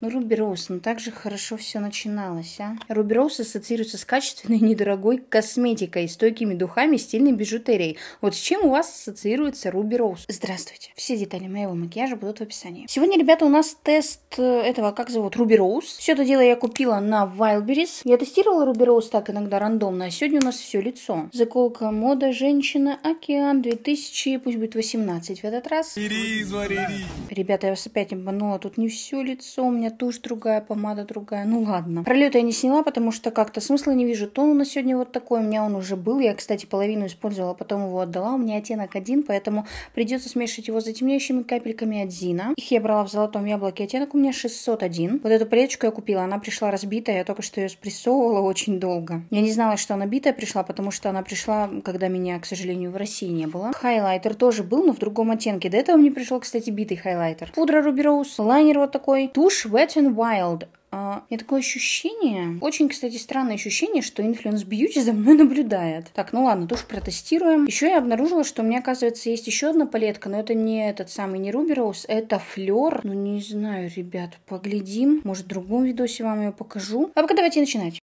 Ну, Руби Роуз, ну так же хорошо все начиналось, а? Руби Роуз ассоциируется с качественной недорогой косметикой, стойкими духами, стильной бижутерией. Вот с чем у вас ассоциируется Руби Роуз? Здравствуйте. Все детали моего макияжа будут в описании. Сегодня, ребята, у нас тест э, этого, как зовут, Руби Роуз. Все это дело я купила на Wildberries. Я тестировала Руби Роуз так иногда рандомно, а сегодня у нас все лицо. Заколка мода женщина океан 2000, пусть будет 18 в этот раз. Ребята, я вас опять обманула, тут не все лицо, у меня меня тушь другая, помада другая. Ну ладно. Пролет я не сняла, потому что как-то смысла не вижу. Тон у нас сегодня вот такой. У меня он уже был. Я, кстати, половину использовала, потом его отдала. У меня оттенок один, поэтому придется смешивать его с затемняющими капельками от Зина. Их я брала в золотом яблоке. Оттенок у меня 601. Вот эту палеточку я купила. Она пришла разбитая. Я только что ее спрессовывала очень долго. Я не знала, что она битая пришла, потому что она пришла, когда меня, к сожалению, в России не было. Хайлайтер тоже был, но в другом оттенке. До этого мне пришел, кстати, битый хайлайтер. Пудра Руби лайнер вот такой, тушь Wet and Wild. Uh, у меня такое ощущение, очень, кстати, странное ощущение, что Influence Beauty за мной наблюдает. Так, ну ладно, тоже протестируем. Еще я обнаружила, что у меня, оказывается, есть еще одна палетка, но это не этот самый, не Ruby Rose, это Флер. Ну, не знаю, ребят, поглядим. Может, в другом видосе вам ее покажу. А пока давайте начинать.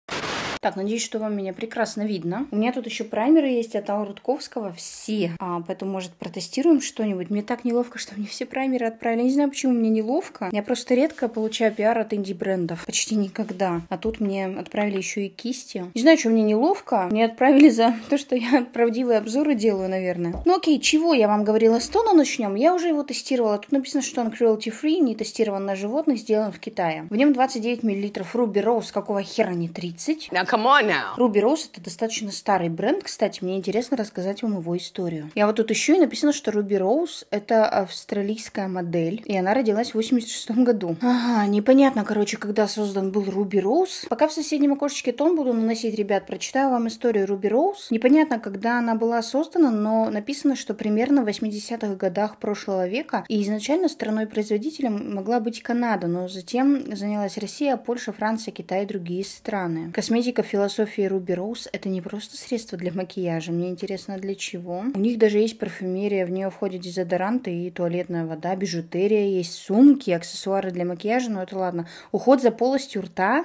Так, надеюсь, что вам меня прекрасно видно. У меня тут еще праймеры есть от Алла Рудковского, все. А, поэтому, может, протестируем что-нибудь. Мне так неловко, что мне все праймеры отправили. Я не знаю, почему мне неловко. Я просто редко получаю пиар от инди-брендов. Почти никогда. А тут мне отправили еще и кисти. Не знаю, что мне неловко. Мне отправили за то, что я правдивые обзоры делаю, наверное. Ну окей, чего я вам говорила с тона начнем? Я уже его тестировала. Тут написано, что он cruelty free, не тестирован на животных, сделан в Китае. В нем 29 мл руби роуз, какого хера не 30 come on now. Ruby Rose это достаточно старый бренд, кстати, мне интересно рассказать вам его историю. Я вот тут еще и написано, что Ruby Rose это австралийская модель, и она родилась в 86 году. Ага, непонятно, короче, когда создан был Ruby Rose. Пока в соседнем окошечке тон буду наносить, ребят, прочитаю вам историю Ruby Rose. Непонятно, когда она была создана, но написано, что примерно в 80-х годах прошлого века, и изначально страной-производителем могла быть Канада, но затем занялась Россия, Польша, Франция, Китай и другие страны. Косметика Однако в философии Руби Роуз это не просто средство для макияжа. Мне интересно, для чего. У них даже есть парфюмерия, в нее входят дезодоранты и туалетная вода, бижутерия, есть сумки, аксессуары для макияжа, но это ладно. Уход за полостью рта.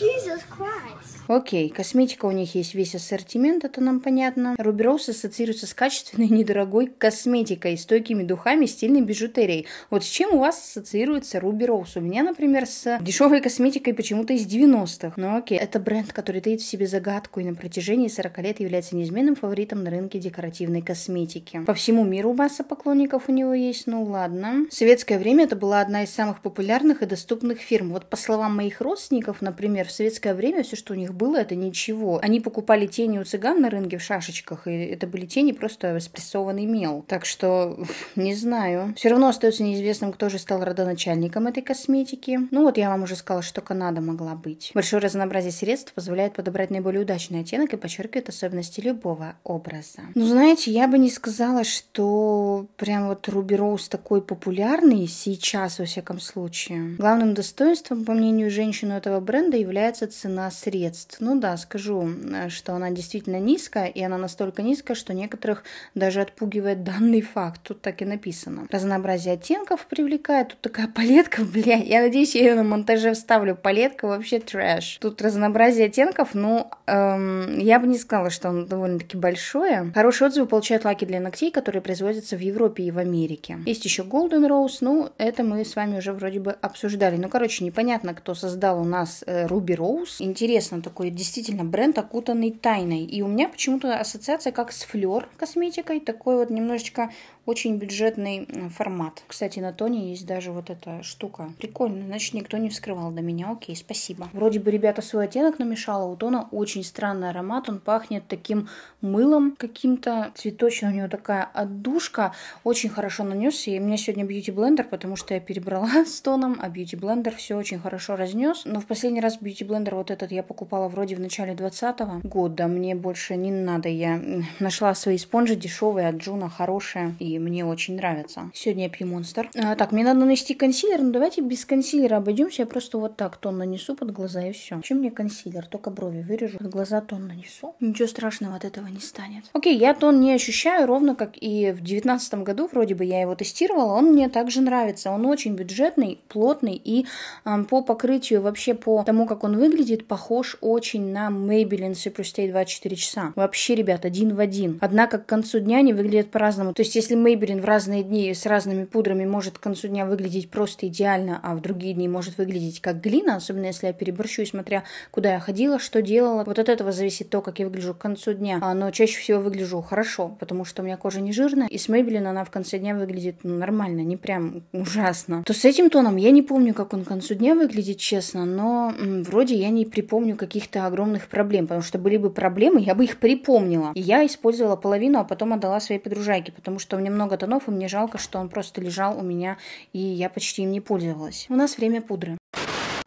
Окей, okay, косметика у них есть весь ассортимент, это нам понятно. Руби Роуз ассоциируется с качественной недорогой косметикой, стойкими духами, стильной бижутерией. Вот с чем у вас ассоциируется Руби Роуз? У меня, например, с дешевой косметикой почему-то из 90-х. Ну окей, это бренд, который таит в себе загадку и на протяжении 40 лет является неизменным фаворитом на рынке декоративной косметики. По всему миру масса поклонников у него есть, ну ладно. В советское время это была одна из самых популярных и доступных фирм. Вот по словам моих родственников, например, в советское время все, что у них было, это ничего. Они покупали тени у цыган на рынке в шашечках, и это были тени просто спрессованный мел. Так что, не знаю. Все равно остается неизвестным, кто же стал родоначальником этой косметики. Ну вот я вам уже сказала, что Канада могла быть. Большое разнообразие средств позволяет подобрать наиболее удачный оттенок и подчеркивает особенности любого образа. Ну, знаете, я бы не сказала, что прям вот Руби Роуз такой популярный сейчас, во всяком случае. Главным достоинством, по мнению женщины этого бренда, является цена средств. Ну да, скажу, э, что она действительно низкая, и она настолько низкая, что некоторых даже отпугивает данный факт. Тут так и написано. Разнообразие оттенков привлекает. Тут такая палетка, бля, я надеюсь, я ее на монтаже вставлю. Палетка вообще трэш. Тут разнообразие оттенков, но ну, эм, я бы не сказала, что оно довольно-таки большое. Хорошие отзывы получают лаки для ногтей, которые производятся в Европе и в Америке. Есть еще Golden Rose, ну, это мы с вами уже вроде бы обсуждали. Ну, короче, непонятно, кто создал у нас э, Ruby Rose. Интересно, такой действительно бренд, окутанный тайной. И у меня почему-то ассоциация как с Fleur косметикой, такой вот немножечко очень бюджетный формат. Кстати, на Тоне есть даже вот эта штука. Прикольно, значит, никто не вскрывал до меня. Окей, спасибо. Вроде бы, ребята, свой оттенок намешала. А у Тона очень странный аромат. Он пахнет таким мылом каким-то цветочным. У него такая отдушка. Очень хорошо нанес. И у меня сегодня бьюти блендер, потому что я перебрала с Тоном, а бьюти блендер все очень хорошо разнес. Но в последний раз бьюти блендер вот этот я покупала вроде в начале 20 -го года. Мне больше не надо. Я нашла свои спонжи дешевые от Джуна, хорошие. И мне очень нравится. Сегодня я пью монстр. А, так, мне надо нанести консилер, но ну, давайте без консилера обойдемся. Я просто вот так тон нанесу под глаза и все. Чем мне консилер? Только брови вырежу, под глаза тон нанесу. Ничего страшного от этого не станет. Окей, я тон не ощущаю, ровно как и в девятнадцатом году, вроде бы я его тестировала, он мне также нравится. Он очень бюджетный, плотный и эм, по покрытию, вообще по тому, как он выглядит, похож очень на Maybelline Super Stay 24 часа. Вообще, ребят, один в один. Однако к концу дня они выглядят по-разному. То есть, если Мейберин в разные дни с разными пудрами может к концу дня выглядеть просто идеально, а в другие дни может выглядеть как глина, особенно если я переборщу, и смотря куда я ходила, что делала. Вот от этого зависит то, как я выгляжу к концу дня. А, но чаще всего выгляжу хорошо, потому что у меня кожа не жирная, и с Мейбелин она в конце дня выглядит ну, нормально, не прям ужасно. То с этим тоном я не помню, как он к концу дня выглядит, честно, но м, вроде я не припомню каких-то огромных проблем, потому что были бы проблемы, я бы их припомнила. И я использовала половину, а потом отдала своей подружайке, потому что у меня много тонов, и мне жалко, что он просто лежал у меня, и я почти им не пользовалась. У нас время пудры.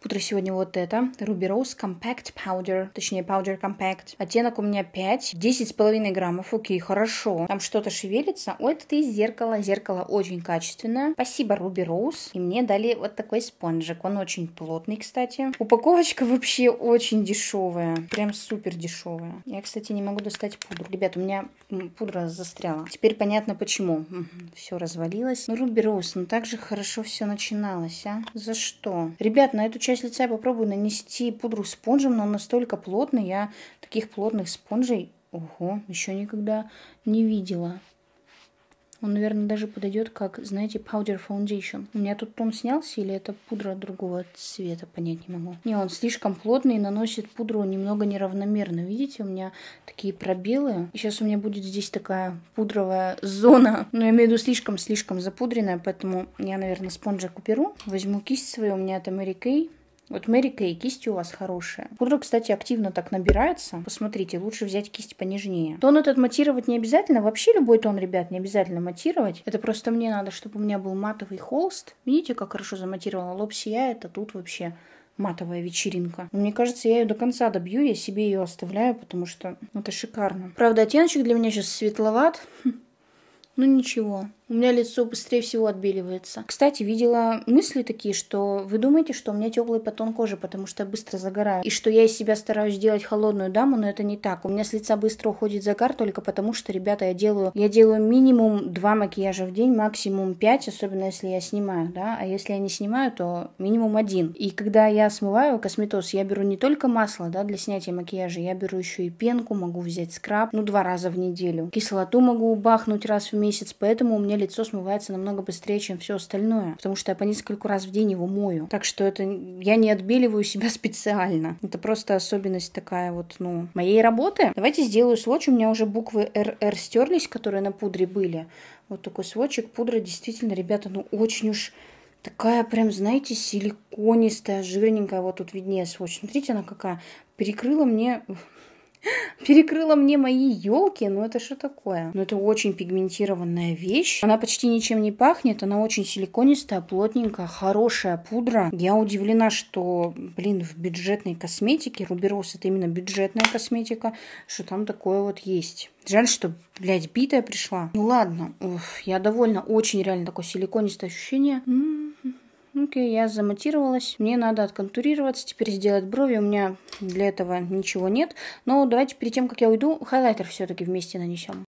Пудра сегодня вот это. Ruby Rose Compact Powder. Точнее, Powder Compact. Оттенок у меня 5. 10,5 граммов. Окей, хорошо. Там что-то шевелится. Ой, это ты из зеркала. Зеркало очень качественное. Спасибо, Ruby Rose. И мне дали вот такой спонжик. Он очень плотный, кстати. Упаковочка вообще очень дешевая. Прям супер дешевая. Я, кстати, не могу достать пудру. Ребят, у меня пудра застряла. Теперь понятно, почему. Все развалилось. Ну, Ruby Rose, ну так же хорошо все начиналось, а? За что? Ребят, на эту часть часть лица я попробую нанести пудру спонжем, но он настолько плотный, я таких плотных спонжей, ого, еще никогда не видела. Он, наверное, даже подойдет как, знаете, powder foundation. У меня тут тон снялся или это пудра другого цвета, понять не могу. Не, он слишком плотный и наносит пудру немного неравномерно. Видите, у меня такие пробелы. И сейчас у меня будет здесь такая пудровая зона. Но я имею в виду слишком-слишком запудренная, поэтому я, наверное, спонжик уберу. Возьму кисть свою, у меня это Mary Kay вот Мэри Кей, кисть у вас хорошая. Пудра, кстати, активно так набирается. Посмотрите, лучше взять кисть понежнее. Тон этот матировать не обязательно. Вообще любой тон, ребят, не обязательно матировать. Это просто мне надо, чтобы у меня был матовый холст. Видите, как хорошо заматировала? Лоб сияет, а тут вообще матовая вечеринка. Мне кажется, я ее до конца добью, я себе ее оставляю, потому что это шикарно. Правда, оттеночек для меня сейчас светловат. Ну ничего, у меня лицо быстрее всего отбеливается. Кстати, видела мысли такие, что вы думаете, что у меня теплый потон кожи, потому что я быстро загораю, и что я из себя стараюсь сделать холодную даму, но это не так. У меня с лица быстро уходит загар только потому, что, ребята, я делаю, я делаю минимум два макияжа в день, максимум 5, особенно если я снимаю, да, а если я не снимаю, то минимум один. И когда я смываю косметоз, я беру не только масло, да, для снятия макияжа, я беру еще и пенку, могу взять скраб, ну, два раза в неделю. Кислоту могу бахнуть раз в месяц, поэтому у меня лицо смывается намного быстрее, чем все остальное, потому что я по нескольку раз в день его мою. Так что это я не отбеливаю себя специально. Это просто особенность такая вот, ну, моей работы. Давайте сделаю сводч. У меня уже буквы РР стерлись, которые на пудре были. Вот такой сводчик. Пудра действительно, ребята, ну очень уж такая прям, знаете, силиконистая, жирненькая. Вот тут виднее сводч. Смотрите, она какая. Перекрыла мне перекрыла мне мои елки. Ну это что такое? Ну это очень пигментированная вещь. Она почти ничем не пахнет. Она очень силиконистая, плотненькая, хорошая пудра. Я удивлена, что, блин, в бюджетной косметике, Руберос это именно бюджетная косметика, что там такое вот есть. Жаль, что, блядь, битая пришла. Ну ладно, уф, я довольна. Очень реально такое силиконистое ощущение. М -м -м. Окей, я замотировалась. Мне надо отконтурироваться, теперь сделать брови. У меня для этого ничего нет. Но давайте перед тем, как я уйду, хайлайтер все-таки вместе нанесем.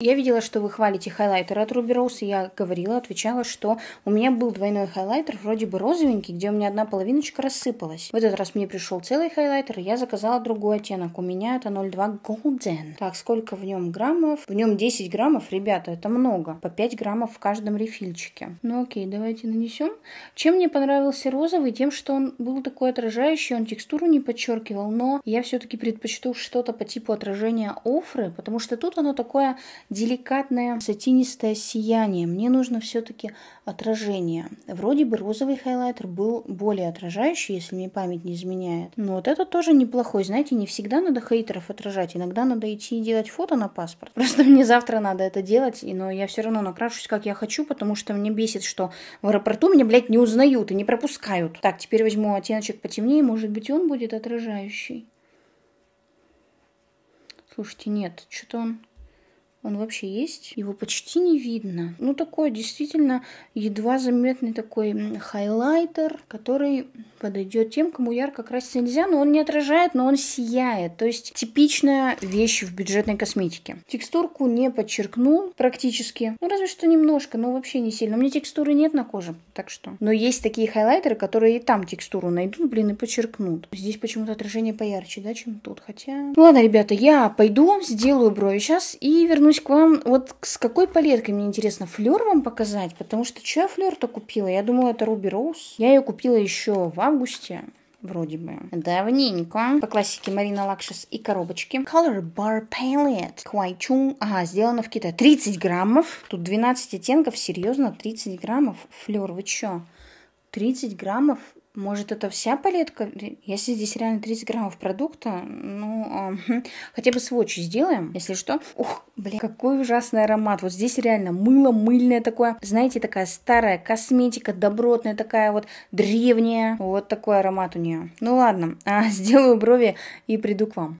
Я видела, что вы хвалите хайлайтер от Ruby Rose, и я говорила, отвечала, что у меня был двойной хайлайтер, вроде бы розовенький, где у меня одна половиночка рассыпалась. В этот раз мне пришел целый хайлайтер, и я заказала другой оттенок. У меня это 02 Golden. Так, сколько в нем граммов? В нем 10 граммов, ребята, это много. По 5 граммов в каждом рефильчике. Ну окей, давайте нанесем. Чем мне понравился розовый? Тем, что он был такой отражающий, он текстуру не подчеркивал, но я все-таки предпочту что-то по типу отражения офры, потому что тут оно такое деликатное сатинистое сияние. Мне нужно все-таки отражение. Вроде бы розовый хайлайтер был более отражающий, если мне память не изменяет. Но вот это тоже неплохой. Знаете, не всегда надо хейтеров отражать. Иногда надо идти и делать фото на паспорт. Просто мне завтра надо это делать, но я все равно накрашусь, как я хочу, потому что мне бесит, что в аэропорту меня, блядь, не узнают и не пропускают. Так, теперь возьму оттеночек потемнее, может быть, он будет отражающий. Слушайте, нет, что-то он он вообще есть, его почти не видно. Ну, такой действительно едва заметный такой хайлайтер, который подойдет тем, кому ярко красить нельзя, но он не отражает, но он сияет. То есть типичная вещь в бюджетной косметике. Текстурку не подчеркнул практически. Ну, разве что немножко, но вообще не сильно. У меня текстуры нет на коже, так что. Но есть такие хайлайтеры, которые и там текстуру найдут, блин, и подчеркнут. Здесь почему-то отражение поярче, да, чем тут, хотя... Ну, ладно, ребята, я пойду, сделаю брови сейчас и вернусь вернусь к вам. Вот с какой палеткой, мне интересно, флер вам показать? Потому что что я флер-то купила? Я думала, это Руби Роуз. Я ее купила еще в августе. Вроде бы. Давненько. По классике Марина Лакшес и коробочки. Color Bar Palette. Квайчун. Ага, сделано в Китае. 30 граммов. Тут 12 оттенков. Серьезно, 30 граммов. Флер, вы чё? 30 граммов может, это вся палетка? Если здесь реально 30 граммов продукта, ну, э, хотя бы сводчи сделаем, если что. Ух, бля, какой ужасный аромат. Вот здесь реально мыло мыльное такое. Знаете, такая старая косметика, добротная такая вот, древняя. Вот такой аромат у нее. Ну ладно, а, сделаю брови и приду к вам.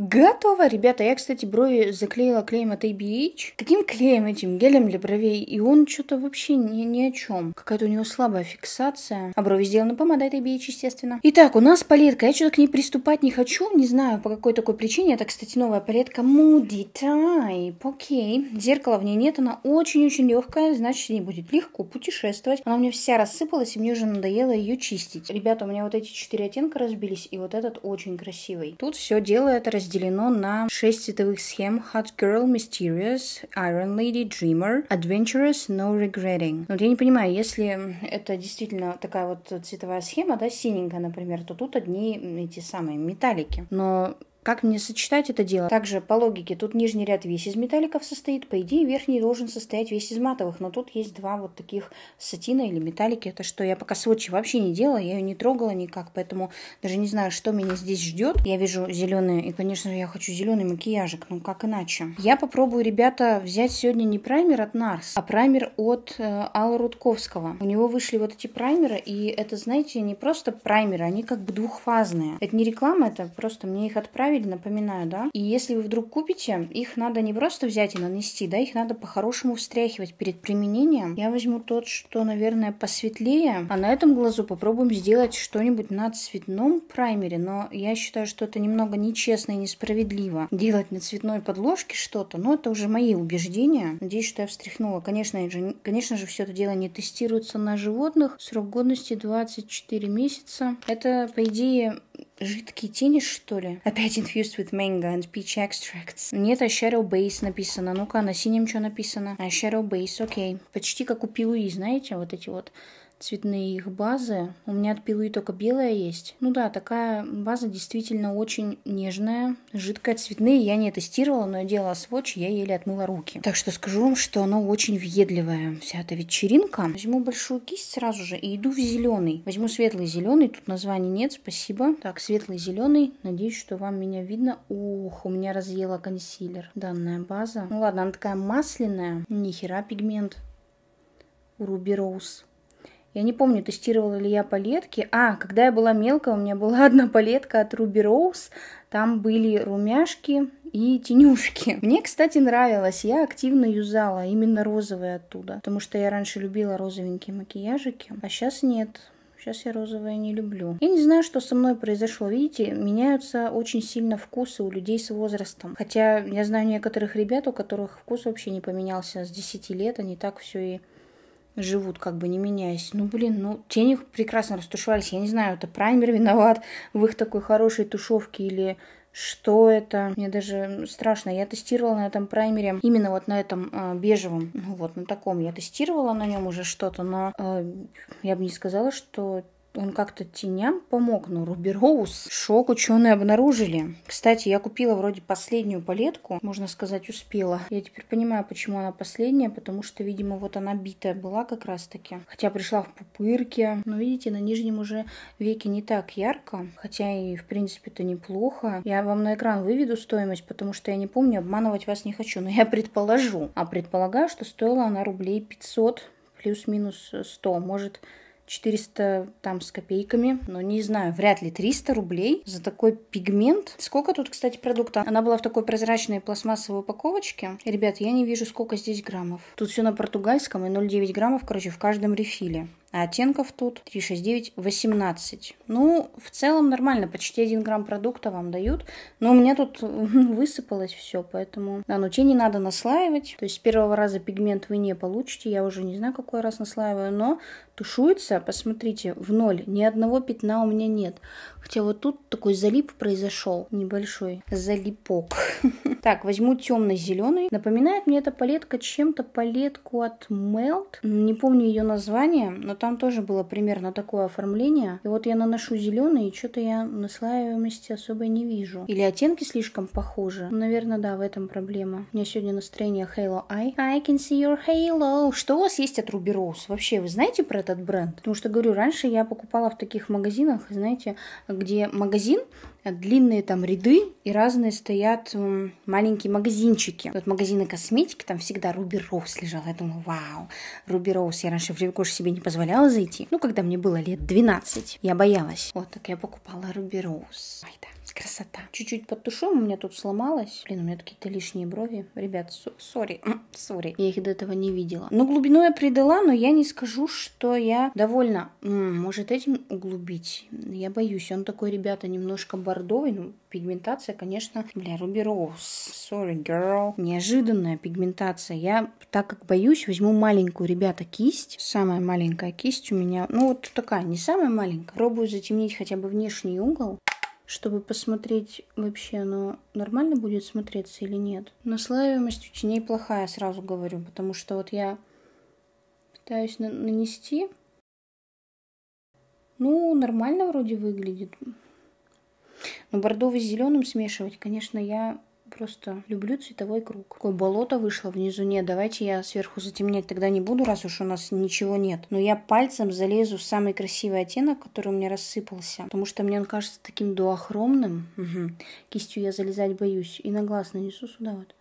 Готово, ребята. Я, кстати, брови заклеила клеем от ABH. Каким клеем этим? Гелем для бровей. И он что-то вообще ни, ни о чем. Какая-то у него слабая фиксация. А брови сделаны помадой от ABH, естественно. Итак, у нас палетка. Я что-то к ней приступать не хочу. Не знаю, по какой такой причине. Это, кстати, новая палетка Moody Type. Окей. Зеркала в ней нет. Она очень-очень легкая. Значит, не будет легко путешествовать. Она у меня вся рассыпалась, и мне уже надоело ее чистить. Ребята, у меня вот эти четыре оттенка разбились, и вот этот очень красивый. Тут все делает это разделение разделено на 6 цветовых схем Hot Girl, Mysterious, Iron Lady, Dreamer, Adventurous, No Regretting. Вот я не понимаю, если это действительно такая вот цветовая схема, да, синенькая, например, то тут одни эти самые металлики. Но как мне сочетать это дело? Также, по логике, тут нижний ряд весь из металликов состоит. По идее, верхний должен состоять весь из матовых. Но тут есть два вот таких сатина или металлики. Это что я пока сводчи вообще не делала. Я ее не трогала никак. Поэтому даже не знаю, что меня здесь ждет. Я вижу зеленые. И, конечно же, я хочу зеленый макияжик. Ну, как иначе? Я попробую, ребята, взять сегодня не праймер от NARS, а праймер от э, Алла Рудковского. У него вышли вот эти праймеры. И это, знаете, не просто праймеры. Они как бы двухфазные. Это не реклама, это просто мне их отправили правильно напоминаю, да? И если вы вдруг купите, их надо не просто взять и нанести, да, их надо по-хорошему встряхивать перед применением. Я возьму тот, что, наверное, посветлее, а на этом глазу попробуем сделать что-нибудь на цветном праймере, но я считаю, что это немного нечестно и несправедливо. Делать на цветной подложке что-то, но это уже мои убеждения. Надеюсь, что я встряхнула. Конечно же, конечно же, все это дело не тестируется на животных. Срок годности 24 месяца. Это, по идее, жидкий тиниш, что ли? Опять infused with mango and peach extracts. Нет, а Shadow Base написано. Ну-ка, на синем что написано? А Shadow Base, окей. Почти как у Пилуи, знаете, вот эти вот цветные их базы. У меня от пилы только белая есть. Ну да, такая база действительно очень нежная, жидкая. Цветные я не тестировала, но я делала сводч, я еле отмыла руки. Так что скажу вам, что она очень въедливая, вся эта вечеринка. Возьму большую кисть сразу же и иду в зеленый. Возьму светлый зеленый, тут названий нет, спасибо. Так, светлый зеленый, надеюсь, что вам меня видно. Ух, у меня разъела консилер данная база. Ну ладно, она такая масляная, нихера пигмент. Руби Роуз. Я не помню, тестировала ли я палетки. А, когда я была мелкая, у меня была одна палетка от Ruby Rose. Там были румяшки и тенюшки. Мне, кстати, нравилось. Я активно юзала именно розовые оттуда. Потому что я раньше любила розовенькие макияжики, а сейчас нет. Сейчас я розовое не люблю. Я не знаю, что со мной произошло. Видите, меняются очень сильно вкусы у людей с возрастом. Хотя я знаю некоторых ребят, у которых вкус вообще не поменялся с 10 лет. Они так все и живут, как бы не меняясь. Ну, блин, ну, тени прекрасно растушевались. Я не знаю, это праймер виноват в их такой хорошей тушевке или что это. Мне даже страшно. Я тестировала на этом праймере, именно вот на этом э, бежевом, ну вот на таком. Я тестировала на нем уже что-то, но э, я бы не сказала, что он как-то теням помог, но рубероус. Шок ученые обнаружили. Кстати, я купила вроде последнюю палетку, можно сказать, успела. Я теперь понимаю, почему она последняя, потому что, видимо, вот она битая была как раз-таки. Хотя пришла в пупырке, но видите, на нижнем уже веке не так ярко, хотя и, в принципе, это неплохо. Я вам на экран выведу стоимость, потому что я не помню, обманывать вас не хочу, но я предположу. А предполагаю, что стоила она рублей 500, плюс-минус 100, может 400 там с копейками, но не знаю, вряд ли 300 рублей за такой пигмент. Сколько тут, кстати, продукта? Она была в такой прозрачной пластмассовой упаковочке. Ребят, я не вижу, сколько здесь граммов. Тут все на португальском и 0,9 граммов, короче, в каждом рефиле. А оттенков тут 3, 6, 9, 18. Ну, в целом нормально, почти 1 грамм продукта вам дают. Но у меня тут высыпалось все, поэтому... Да, но ну, тени надо наслаивать. То есть с первого раза пигмент вы не получите. Я уже не знаю, какой раз наслаиваю, но тушуется, посмотрите, в ноль. Ни одного пятна у меня нет. Хотя вот тут такой залип произошел небольшой. Залипок. Так, возьму темно-зеленый. Напоминает мне эта палетка чем-то палетку от Melt. Не помню ее название, но там тоже было примерно такое оформление. И вот я наношу зеленый, и что-то я наслаиваемости особо не вижу. Или оттенки слишком похожи. Ну, наверное, да, в этом проблема. У меня сегодня настроение Halo Eye. I can see your halo. Что у вас есть от Ruby Rose? Вообще, вы знаете про этот бренд? Потому что, говорю, раньше я покупала в таких магазинах, знаете, где магазин, э, длинные там ряды и разные стоят маленькие магазинчики. Вот магазины косметики, там всегда Руби Роуз лежала. Я думала, вау, Руби Роуз. Я раньше в Ревкош себе не позволяла зайти. Ну, когда мне было лет 12, я боялась. Вот так я покупала Руби Роуз. Ай, да. Красота. Чуть-чуть подтушу, у меня тут сломалось. Блин, у меня какие-то лишние брови. Ребят, сори, сори. Я их до этого не видела. Но ну, глубину я придала, но я не скажу, что я довольна. М -м, может этим углубить? Я боюсь. Он такой, ребята, немножко бордовый. Ну, пигментация, конечно, бля, Руби Роуз. Sorry, girl. Неожиданная пигментация. Я, так как боюсь, возьму маленькую, ребята, кисть. Самая маленькая кисть у меня. Ну, вот такая, не самая маленькая. Пробую затемнить хотя бы внешний угол чтобы посмотреть вообще, оно ну, нормально будет смотреться или нет. Наслаиваемость у теней плохая, сразу говорю, потому что вот я пытаюсь на- нанести. Ну, нормально вроде выглядит. Но ну, бордовый с зеленым смешивать, конечно, я Просто люблю цветовой круг. Какое болото вышло внизу. Нет, давайте я сверху затемнять тогда не буду, раз уж у нас ничего нет. Но я пальцем залезу в самый красивый оттенок, который у меня рассыпался. Потому что мне он кажется таким дуохромным. Угу. Кистью я залезать боюсь. И на глаз нанесу сюда вот.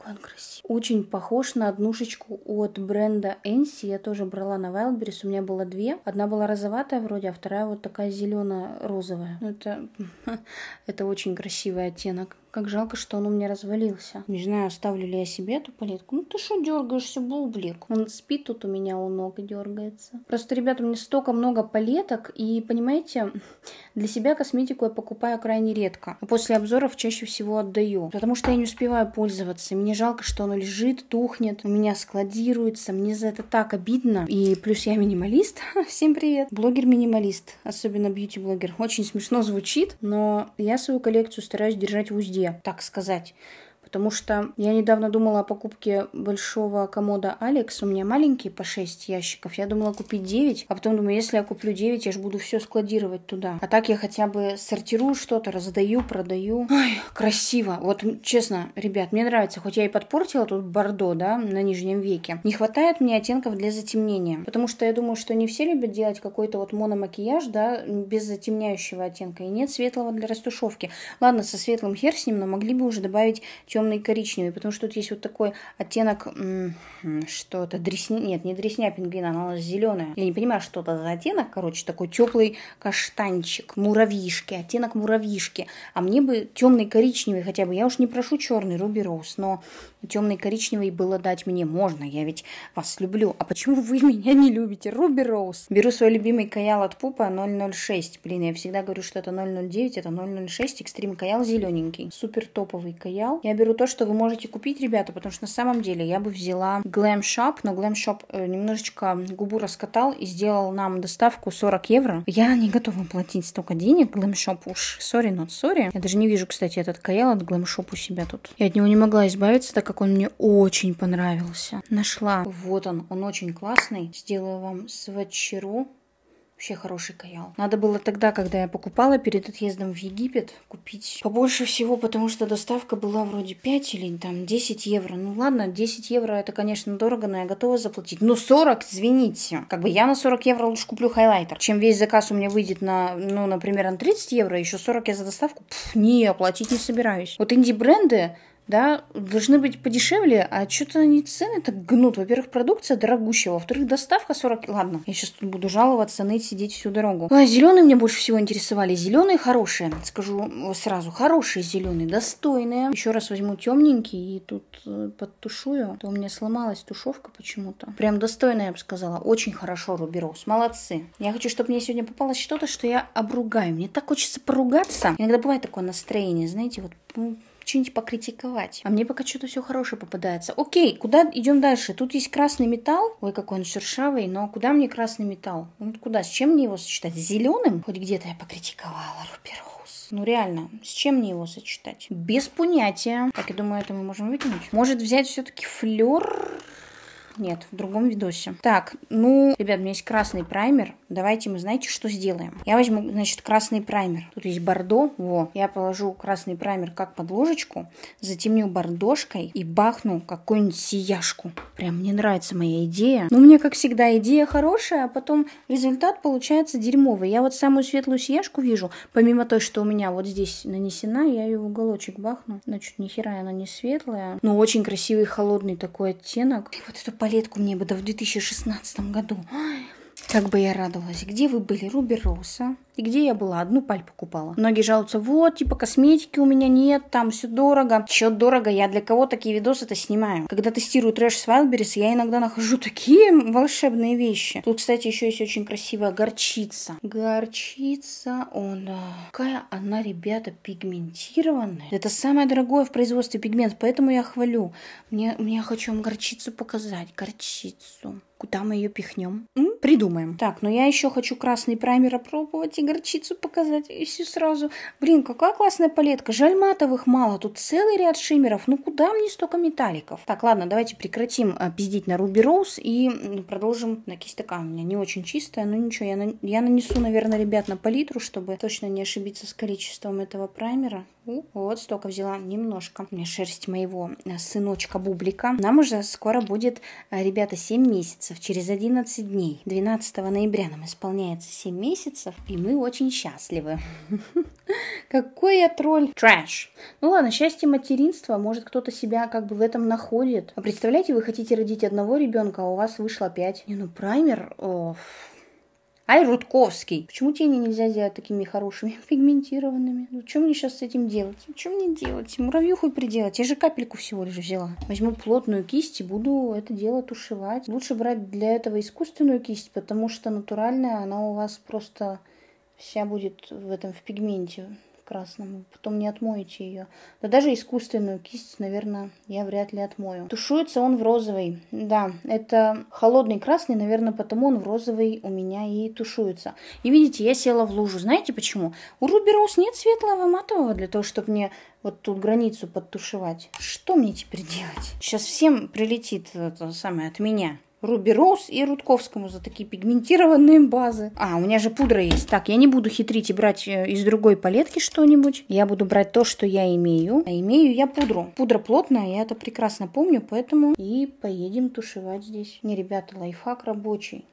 Какой он красивый. Очень похож на однушечку от бренда Энси. Я тоже брала на Wildberries. У меня было две. Одна была розоватая вроде, а вторая вот такая зелено-розовая. Ну, это, это очень красивый оттенок. Как жалко, что он у меня развалился. Не знаю, оставлю ли я себе эту палетку. Ну ты что дергаешься, бублик? Он спит тут у меня у ног и дергается. Просто, ребят, у меня столько много палеток. И, понимаете, для себя косметику я покупаю крайне редко. А после обзоров чаще всего отдаю. Потому что я не успеваю пользоваться. Мне жалко, что оно лежит, тухнет, у меня складируется. Мне за это так обидно. И плюс я минималист. Всем привет. Блогер-минималист. Особенно бьюти-блогер. Очень смешно звучит, но я свою коллекцию стараюсь держать в узде так сказать. Потому что я недавно думала о покупке большого комода Алекс. У меня маленький по 6 ящиков. Я думала купить 9, а потом думаю, если я куплю 9, я же буду все складировать туда. А так я хотя бы сортирую что-то, раздаю, продаю. Ой, красиво. Вот честно, ребят, мне нравится. Хоть я и подпортила тут бордо, да, на нижнем веке. Не хватает мне оттенков для затемнения. Потому что я думаю, что не все любят делать какой-то вот мономакияж, да, без затемняющего оттенка. И нет светлого для растушевки. Ладно, со светлым хер с ним, но могли бы уже добавить темный темный коричневый, потому что тут есть вот такой оттенок что-то дресня, нет, не дресня а пингвина, она у нас зеленая. Я не понимаю, что это за оттенок, короче, такой теплый каштанчик, муравьишки, оттенок муравьишки. А мне бы темный коричневый хотя бы, я уж не прошу черный Руби Роуз, но темный коричневый было дать мне можно, я ведь вас люблю. А почему вы меня не любите, Руби Роуз? Беру свой любимый каял от Пупа 006, блин, я всегда говорю, что это 009, это 006, экстрим каял зелененький, супер топовый каял. Я беру беру то, что вы можете купить, ребята, потому что на самом деле я бы взяла Glam Shop, но Glam Shop э, немножечко губу раскатал и сделал нам доставку 40 евро. Я не готова платить столько денег. Glam Shop уж sorry, not sorry. Я даже не вижу, кстати, этот каял от Glam Shop у себя тут. Я от него не могла избавиться, так как он мне очень понравился. Нашла. Вот он, он очень классный. Сделаю вам сватчеру. Вообще хороший каял. Надо было тогда, когда я покупала перед отъездом в Египет, купить побольше всего, потому что доставка была вроде 5 или там 10 евро. Ну ладно, 10 евро это, конечно, дорого, но я готова заплатить. Но ну, 40, извините. Как бы я на 40 евро лучше куплю хайлайтер, чем весь заказ у меня выйдет на, ну, например, на 30 евро, еще 40 я за доставку. Пф, не, оплатить не собираюсь. Вот инди-бренды да, должны быть подешевле, а что-то они цены так гнут. Во-первых, продукция дорогущая, во-вторых, доставка 40... Ладно, я сейчас тут буду жаловаться, ныть, сидеть всю дорогу. А зеленые мне больше всего интересовали. Зеленые хорошие, скажу э, сразу, хорошие зеленые, достойные. Еще раз возьму темненький и тут э, подтушую. А то у меня сломалась тушевка почему-то. Прям достойная, я бы сказала. Очень хорошо, Руберос, молодцы. Я хочу, чтобы мне сегодня попалось что-то, что я обругаю. Мне так хочется поругаться. Иногда бывает такое настроение, знаете, вот ну, что-нибудь покритиковать. А мне пока что-то все хорошее попадается. Окей, куда идем дальше? Тут есть красный металл. Ой, какой он шершавый. Но куда мне красный металл? Ну, куда? С чем мне его сочетать? С зеленым? Хоть где-то я покритиковала Руперхус. Ну, реально, с чем мне его сочетать? Без понятия. Так, я думаю, это мы можем выкинуть. Может взять все-таки флер? Нет, в другом видосе. Так, ну, ребят, у меня есть красный праймер. Давайте мы, знаете, что сделаем? Я возьму, значит, красный праймер. Тут есть бордо. Во. Я положу красный праймер как подложечку, затемню бордошкой и бахну какую-нибудь сияшку. Прям мне нравится моя идея. Но ну, мне, как всегда, идея хорошая, а потом результат получается дерьмовый. Я вот самую светлую сияшку вижу, помимо той, что у меня вот здесь нанесена, я ее в уголочек бахну. Значит, нихера она не светлая, но ну, очень красивый холодный такой оттенок. И вот это малолетку мне бы да в 2016 году. Ой, как бы я радовалась. Где вы были, Руби Роуз, и где я была? Одну паль покупала. Многие жалуются, вот, типа, косметики у меня нет, там все дорого. Счет дорого, я для кого такие видосы-то снимаю? Когда тестирую трэш с Wildberries, я иногда нахожу такие волшебные вещи. Тут, кстати, еще есть очень красивая горчица. Горчица, о да. Какая она, ребята, пигментированная. Это самое дорогое в производстве пигмент, поэтому я хвалю. Мне, мне хочу вам горчицу показать. Горчицу. Куда мы ее пихнем? М? Придумаем. Так, но ну я еще хочу красный праймер опробовать и горчицу показать и все сразу. Блин, какая классная палетка. Жаль, матовых мало. Тут целый ряд шиммеров. Ну куда мне столько металликов? Так, ладно, давайте прекратим э, пиздить на Руби Роуз и продолжим на кисть такая у меня не очень чистая. Но ну, ничего, я, на... я нанесу, наверное, ребят на палитру, чтобы точно не ошибиться с количеством этого праймера. Вот столько взяла, немножко. Мне шерсть моего э, сыночка Бублика. Нам уже скоро будет, э, ребята, 7 месяцев. Через 11 дней, 12 ноября нам исполняется 7 месяцев. И мы мы очень счастливы. Какой я тролль. Трэш. Ну ладно, счастье материнства, может кто-то себя как бы в этом находит. А представляете, вы хотите родить одного ребенка, а у вас вышло пять. Не, ну праймер... Оф. Ай, Рудковский. Почему тени нельзя сделать такими хорошими, пигментированными? Ну, что мне сейчас с этим делать? Ну что мне делать? муравью Муравьюху приделать. Я же капельку всего лишь взяла. Возьму плотную кисть и буду это дело тушевать. Лучше брать для этого искусственную кисть, потому что натуральная, она у вас просто вся будет в этом, в пигменте красном. Потом не отмоете ее. Да даже искусственную кисть, наверное, я вряд ли отмою. Тушуется он в розовый. Да, это холодный красный, наверное, потому он в розовый у меня и тушуется. И видите, я села в лужу. Знаете почему? У Руби нет светлого матового для того, чтобы мне вот тут границу подтушевать. Что мне теперь делать? Сейчас всем прилетит это самое от меня. Руби Роуз и Рудковскому за такие пигментированные базы. А, у меня же пудра есть. Так, я не буду хитрить и брать э, из другой палетки что-нибудь. Я буду брать то, что я имею. А имею я пудру. Пудра плотная, я это прекрасно помню, поэтому и поедем тушевать здесь. Не, ребята, лайфхак рабочий.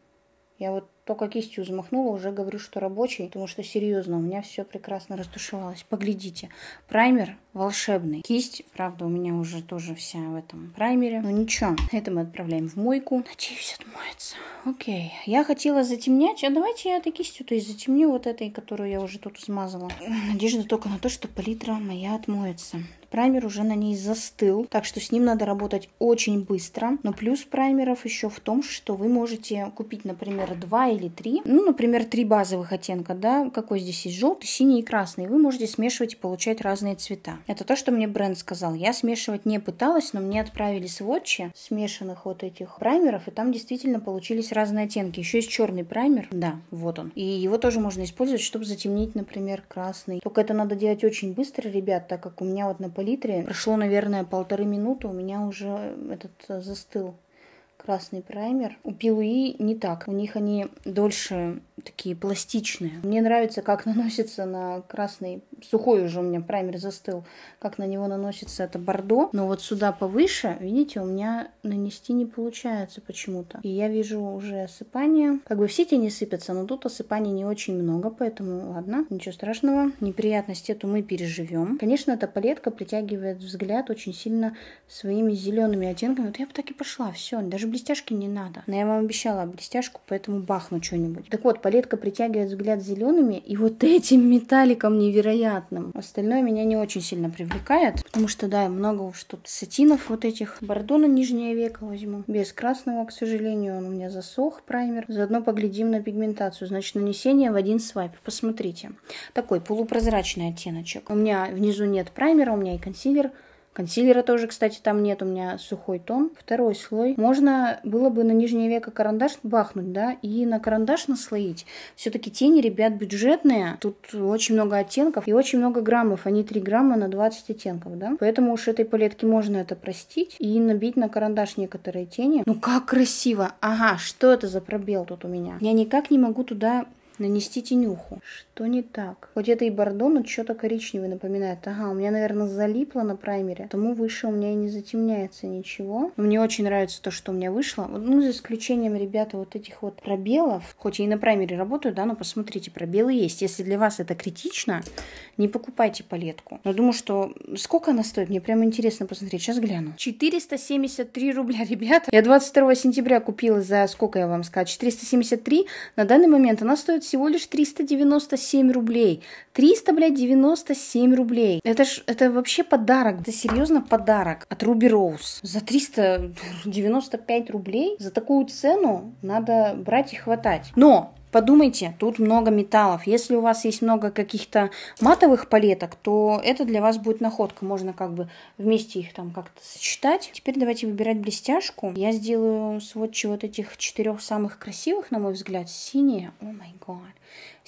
Я вот только кистью замахнула, уже говорю, что рабочий, потому что серьезно, у меня все прекрасно растушевалось. Поглядите, праймер волшебный. Кисть, правда, у меня уже тоже вся в этом праймере. Но ничего, это мы отправляем в мойку. Надеюсь, отмоется. Окей. Я хотела затемнять, а давайте я этой кистью, то есть затемню вот этой, которую я уже тут смазала. Надежда только на то, что палитра моя отмоется. Праймер уже на ней застыл, так что с ним надо работать очень быстро. Но плюс праймеров еще в том, что вы можете купить, например, 2 или 3, ну, например, 3 базовых оттенка, да, какой здесь есть желтый, синий и красный. Вы можете смешивать и получать разные цвета. Это то, что мне бренд сказал. Я смешивать не пыталась, но мне отправили сводчи смешанных вот этих праймеров, и там действительно получились разные оттенки. Еще есть черный праймер, да, вот он. И его тоже можно использовать, чтобы затемнить, например, красный. Только это надо делать очень быстро, ребят, так как у меня вот, например, палитре. Прошло, наверное, полторы минуты, у меня уже этот э, застыл красный праймер. У Пилуи e не так. У них они дольше такие пластичные. Мне нравится, как наносится на красный, сухой уже у меня праймер застыл, как на него наносится это бордо. Но вот сюда повыше, видите, у меня нанести не получается почему-то. И я вижу уже осыпание. Как бы все тени сыпятся, но тут осыпаний не очень много, поэтому ладно, ничего страшного. Неприятность эту мы переживем. Конечно, эта палетка притягивает взгляд очень сильно своими зелеными оттенками. Вот я бы так и пошла, все, даже блестяшки не надо. Но я вам обещала блестяшку, поэтому бахну что-нибудь. Так вот, Палетка притягивает взгляд зелеными и вот этим металликом невероятным. Остальное меня не очень сильно привлекает, потому что, да, много уж тут сатинов вот этих. Бордо на нижнее веко возьму. Без красного, к сожалению, он у меня засох, праймер. Заодно поглядим на пигментацию. Значит, нанесение в один свайп. Посмотрите. Такой полупрозрачный оттеночек. У меня внизу нет праймера, у меня и консилер. Консилера тоже, кстати, там нет, у меня сухой тон. Второй слой. Можно было бы на нижнее веко карандаш бахнуть, да, и на карандаш наслоить. Все-таки тени, ребят, бюджетные. Тут очень много оттенков и очень много граммов. Они 3 грамма на 20 оттенков, да. Поэтому уж этой палетки можно это простить и набить на карандаш некоторые тени. Ну как красиво! Ага, что это за пробел тут у меня? Я никак не могу туда нанести тенюху то не так. Хоть это и бордо, но что-то коричневый напоминает. Ага, у меня, наверное, залипло на праймере, тому выше у меня и не затемняется ничего. мне очень нравится то, что у меня вышло. Ну, за исключением, ребята, вот этих вот пробелов, хоть и на праймере работаю, да, но посмотрите, пробелы есть. Если для вас это критично, не покупайте палетку. Но думаю, что сколько она стоит, мне прям интересно посмотреть. Сейчас гляну. 473 рубля, ребята. Я 22 сентября купила за, сколько я вам сказала, 473. На данный момент она стоит всего лишь 397 97 рублей. 300, блядь, 97 рублей. Это ж, это вообще подарок. Это серьезно подарок от Ruby Rose За 395 рублей, за такую цену надо брать и хватать. Но Подумайте, тут много металлов. Если у вас есть много каких-то матовых палеток, то это для вас будет находка. Можно как бы вместе их там как-то сочетать. Теперь давайте выбирать блестяшку. Я сделаю сводчи вот этих четырех самых красивых, на мой взгляд, синие. О май гад.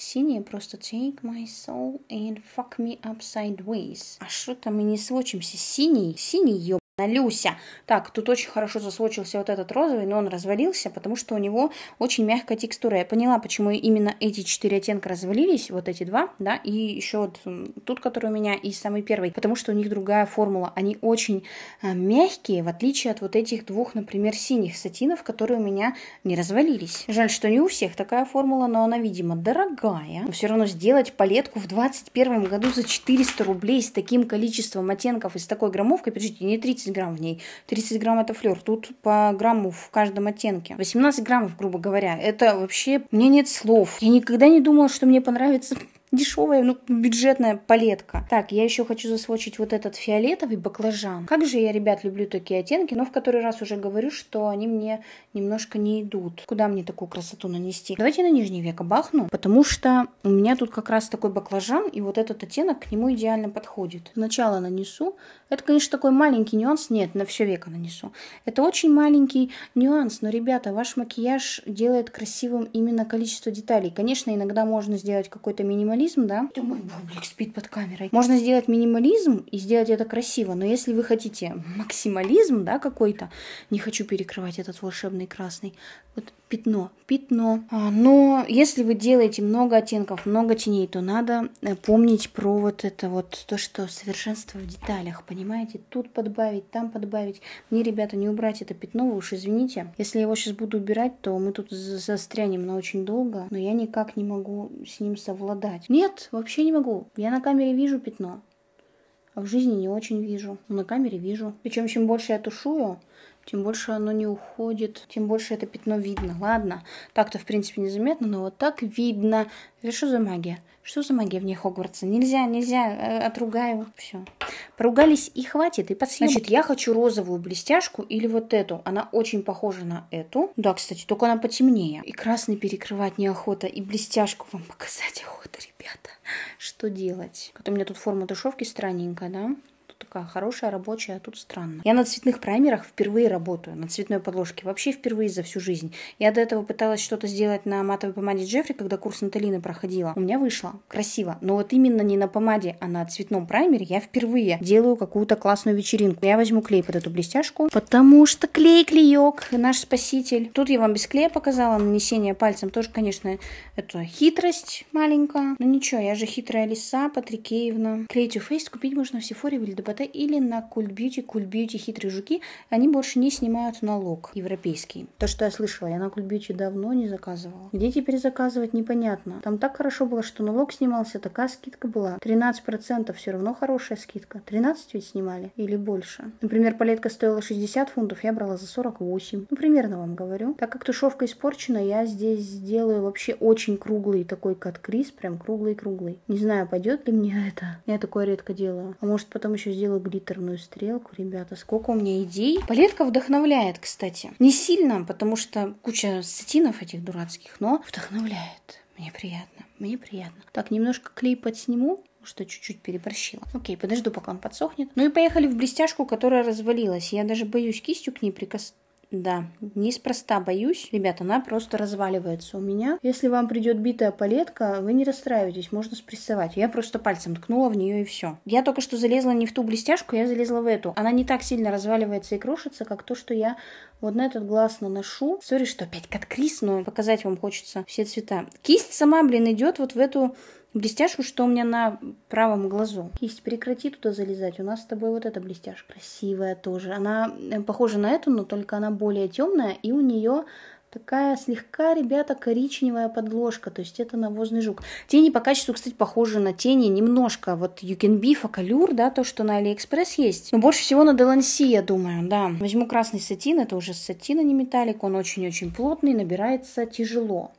Синие просто take my soul and fuck me upsideways. А что-то мы не сводимся. Синий, синий, ёб Люся. Так, тут очень хорошо засвочился вот этот розовый, но он развалился, потому что у него очень мягкая текстура. Я поняла, почему именно эти четыре оттенка развалились, вот эти два, да, и еще вот тут, который у меня, и самый первый, потому что у них другая формула. Они очень э, мягкие, в отличие от вот этих двух, например, синих сатинов, которые у меня не развалились. Жаль, что не у всех такая формула, но она, видимо, дорогая. Но все равно сделать палетку в 2021 году за 400 рублей с таким количеством оттенков и с такой граммовкой, подождите, не 30 30 грамм в ней. 30 грамм это флер. Тут по грамму в каждом оттенке. 18 граммов, грубо говоря. Это вообще... Мне нет слов. Я никогда не думала, что мне понравится дешевая, ну, бюджетная палетка. Так, я еще хочу засвочить вот этот фиолетовый баклажан. Как же я, ребят, люблю такие оттенки, но в который раз уже говорю, что они мне немножко не идут. Куда мне такую красоту нанести? Давайте на нижний века бахну, потому что у меня тут как раз такой баклажан, и вот этот оттенок к нему идеально подходит. Сначала нанесу. Это, конечно, такой маленький нюанс. Нет, на все веко нанесу. Это очень маленький нюанс, но, ребята, ваш макияж делает красивым именно количество деталей. Конечно, иногда можно сделать какой-то минимализм, минимализм, да? Ты мой бублик спит под камерой. Можно сделать минимализм и сделать это красиво, но если вы хотите максимализм, да, какой-то, не хочу перекрывать этот волшебный красный, вот пятно, пятно. А, но если вы делаете много оттенков, много теней, то надо э, помнить про вот это вот, то, что совершенство в деталях, понимаете? Тут подбавить, там подбавить. Мне, ребята, не убрать это пятно, вы уж извините. Если я его сейчас буду убирать, то мы тут застрянем на очень долго, но я никак не могу с ним совладать. Нет, вообще не могу. Я на камере вижу пятно, а в жизни не очень вижу. Но на камере вижу. Причем чем больше я тушую, тем больше оно не уходит, тем больше это пятно видно. Ладно, так-то, в принципе, незаметно, но вот так видно. Это что за магия? Что за магия в вне Хогвартса? Нельзя, нельзя, э, отругаю. Все. Поругались и хватит, и подсъем. Значит, я хочу розовую блестяшку или вот эту. Она очень похожа на эту. Да, кстати, только она потемнее. И красный перекрывать неохота, и блестяшку вам показать охота, ребята. Что делать? Вот у меня тут форма душевки странненькая, да? такая хорошая, рабочая, а тут странно. Я на цветных праймерах впервые работаю, на цветной подложке, вообще впервые за всю жизнь. Я до этого пыталась что-то сделать на матовой помаде Джеффри, когда курс Наталины проходила. У меня вышло красиво, но вот именно не на помаде, а на цветном праймере я впервые делаю какую-то классную вечеринку. Я возьму клей под эту блестяшку, потому что клей-клеек, наш спаситель. Тут я вам без клея показала, нанесение пальцем тоже, конечно, это хитрость маленькая. Но ну ничего, я же хитрая лиса, Патрикеевна. Клей Too Faced купить можно в Сифоре в Вильдебран ЛГБТ или на Кульбьюти, Кульбьюти, хитрые жуки, они больше не снимают налог европейский. То, что я слышала, я на Кульбьюти давно не заказывала. Где теперь заказывать, непонятно. Там так хорошо было, что налог снимался, такая скидка была. 13% все равно хорошая скидка. 13 ведь снимали или больше. Например, палетка стоила 60 фунтов, я брала за 48. Ну, примерно вам говорю. Так как тушевка испорчена, я здесь сделаю вообще очень круглый такой кат-крис, прям круглый-круглый. Не знаю, пойдет ли мне это. Я такое редко делаю. А может, потом еще водрузила глиттерную стрелку. Ребята, сколько у меня идей. Палетка вдохновляет, кстати. Не сильно, потому что куча сатинов этих дурацких, но вдохновляет. Мне приятно, мне приятно. Так, немножко клей подсниму что чуть-чуть переборщила. Окей, подожду, пока он подсохнет. Ну и поехали в блестяшку, которая развалилась. Я даже боюсь кистью к ней прикоснуться да, неспроста боюсь. Ребят, она просто разваливается у меня. Если вам придет битая палетка, вы не расстраивайтесь, можно спрессовать. Я просто пальцем ткнула в нее и все. Я только что залезла не в ту блестяшку, я залезла в эту. Она не так сильно разваливается и крошится, как то, что я вот на этот глаз наношу. Сори, что опять как крис, но показать вам хочется все цвета. Кисть сама, блин, идет вот в эту Блестяшку, что у меня на правом глазу. Есть, прекрати туда залезать. У нас с тобой вот эта блестяшка красивая тоже. Она э, похожа на эту, но только она более темная. И у нее такая слегка, ребята, коричневая подложка. То есть это навозный жук. Тени по качеству, кстати, похожи на тени немножко. Вот You Can Be, Фокалюр, да, то, что на Алиэкспресс есть. Но больше всего на Деланси, я думаю, да. Возьму красный сатин. Это уже сатин, а не металлик. Он очень-очень плотный, набирается тяжело.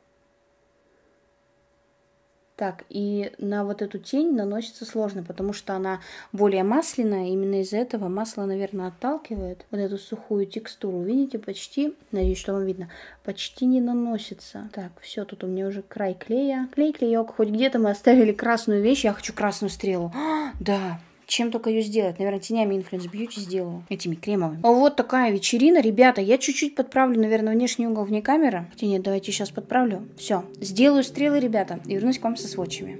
Так, и на вот эту тень наносится сложно, потому что она более масляная, именно из-за этого масло, наверное, отталкивает вот эту сухую текстуру. Видите, почти, надеюсь, что вам видно, почти не наносится. Так, все, тут у меня уже край клея. Клей, клеек, хоть где-то мы оставили красную вещь, я хочу красную стрелу. А, да, чем только ее сделать. Наверное, тенями Influence Beauty сделаю. Этими кремовыми. Вот такая вечерина. Ребята, я чуть-чуть подправлю, наверное, внешний угол вне камеры. Хотя нет, давайте сейчас подправлю. Все. Сделаю стрелы, ребята, и вернусь к вам со сводчами.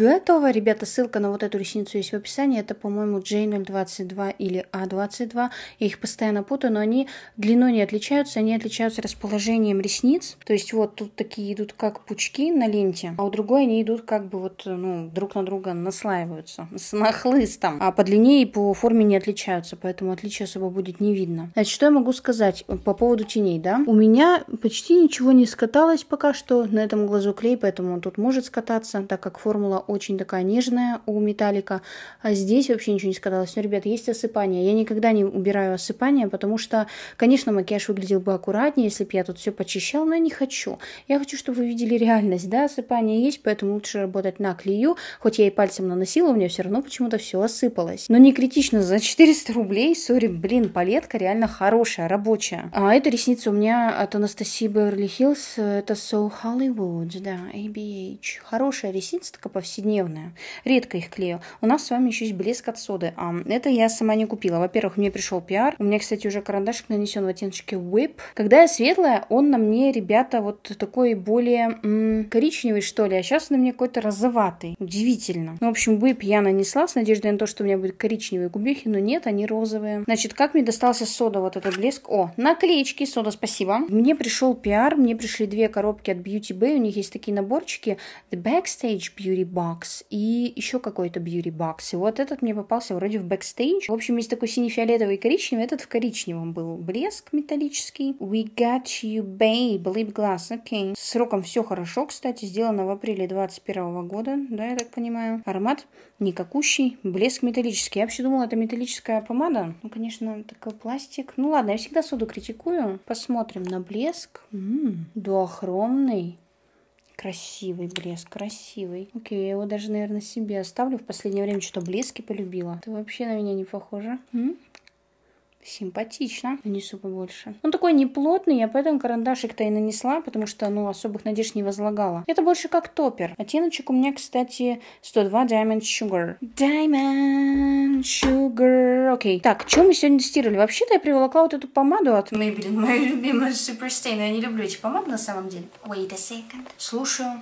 готово. Ребята, ссылка на вот эту ресницу есть в описании. Это, по-моему, J022 или A22. Я их постоянно путаю, но они длиной не отличаются. Они отличаются расположением ресниц. То есть вот тут такие идут как пучки на ленте, а у другой они идут как бы вот э, ну, друг на друга наслаиваются. С нахлыстом. А по длине и по форме не отличаются, поэтому отличия особо будет не видно. Значит, что я могу сказать э, по поводу теней, да? У меня почти ничего не скаталось пока что на этом глазу клей, поэтому он тут может скататься, так как формула очень такая нежная у металлика. А здесь вообще ничего не сказалось. Но, ну, ребят, есть осыпание. Я никогда не убираю осыпание, потому что, конечно, макияж выглядел бы аккуратнее, если бы я тут все почищал, но я не хочу. Я хочу, чтобы вы видели реальность, да, осыпание есть, поэтому лучше работать на клею. Хоть я и пальцем наносила, у меня все равно почему-то все осыпалось. Но не критично, за 400 рублей, сори, блин, палетка реально хорошая, рабочая. А эта ресница у меня от Анастасии Беверли Хиллз, э, это So Hollywood, да, ABH. Хорошая ресница, такая по всей повседневное. Редко их клею. У нас с вами еще есть блеск от соды. А это я сама не купила. Во-первых, мне пришел пиар. У меня, кстати, уже карандашик нанесен в оттеночке Whip. Когда я светлая, он на мне, ребята, вот такой более м- коричневый, что ли. А сейчас на мне какой-то розоватый. Удивительно. Ну, в общем, Whip я нанесла с надеждой на то, что у меня будет коричневые губехи, но нет, они розовые. Значит, как мне достался сода вот этот блеск? О, наклеечки сода, спасибо. Мне пришел пиар, мне пришли две коробки от Beauty Bay. У них есть такие наборчики. The Backstage Beauty Bar бакс и еще какой-то бьюри бакс. И вот этот мне попался вроде в бэкстейдж. В общем, есть такой синий-фиолетовый и коричневый. Этот в коричневом был блеск металлический. We got you, babe. Lip gloss, Okay. С сроком все хорошо, кстати. Сделано в апреле 21 года, да, я так понимаю. Аромат никакущий, блеск металлический. Я вообще думала, это металлическая помада. Ну, конечно, такой пластик. Ну, ладно, я всегда суду критикую. Посмотрим на блеск. м дуохромный. Красивый блеск, красивый. Окей, я его даже, наверное, себе оставлю. В последнее время что-то блески полюбила. Ты вообще на меня не похожа. М? Симпатично. Нанесу побольше. Он такой неплотный, я поэтому карандашик-то и нанесла, потому что, ну, особых надежд не возлагала. Это больше как топер. Оттеночек у меня, кстати, 102 Diamond Sugar. Diamond Sugar. Окей. Okay. Так, что мы сегодня тестировали? Вообще-то я приволокла вот эту помаду от Maybelline, моя любимая Super Stain. Я не люблю эти помады на самом деле. Wait a second. Слушаю.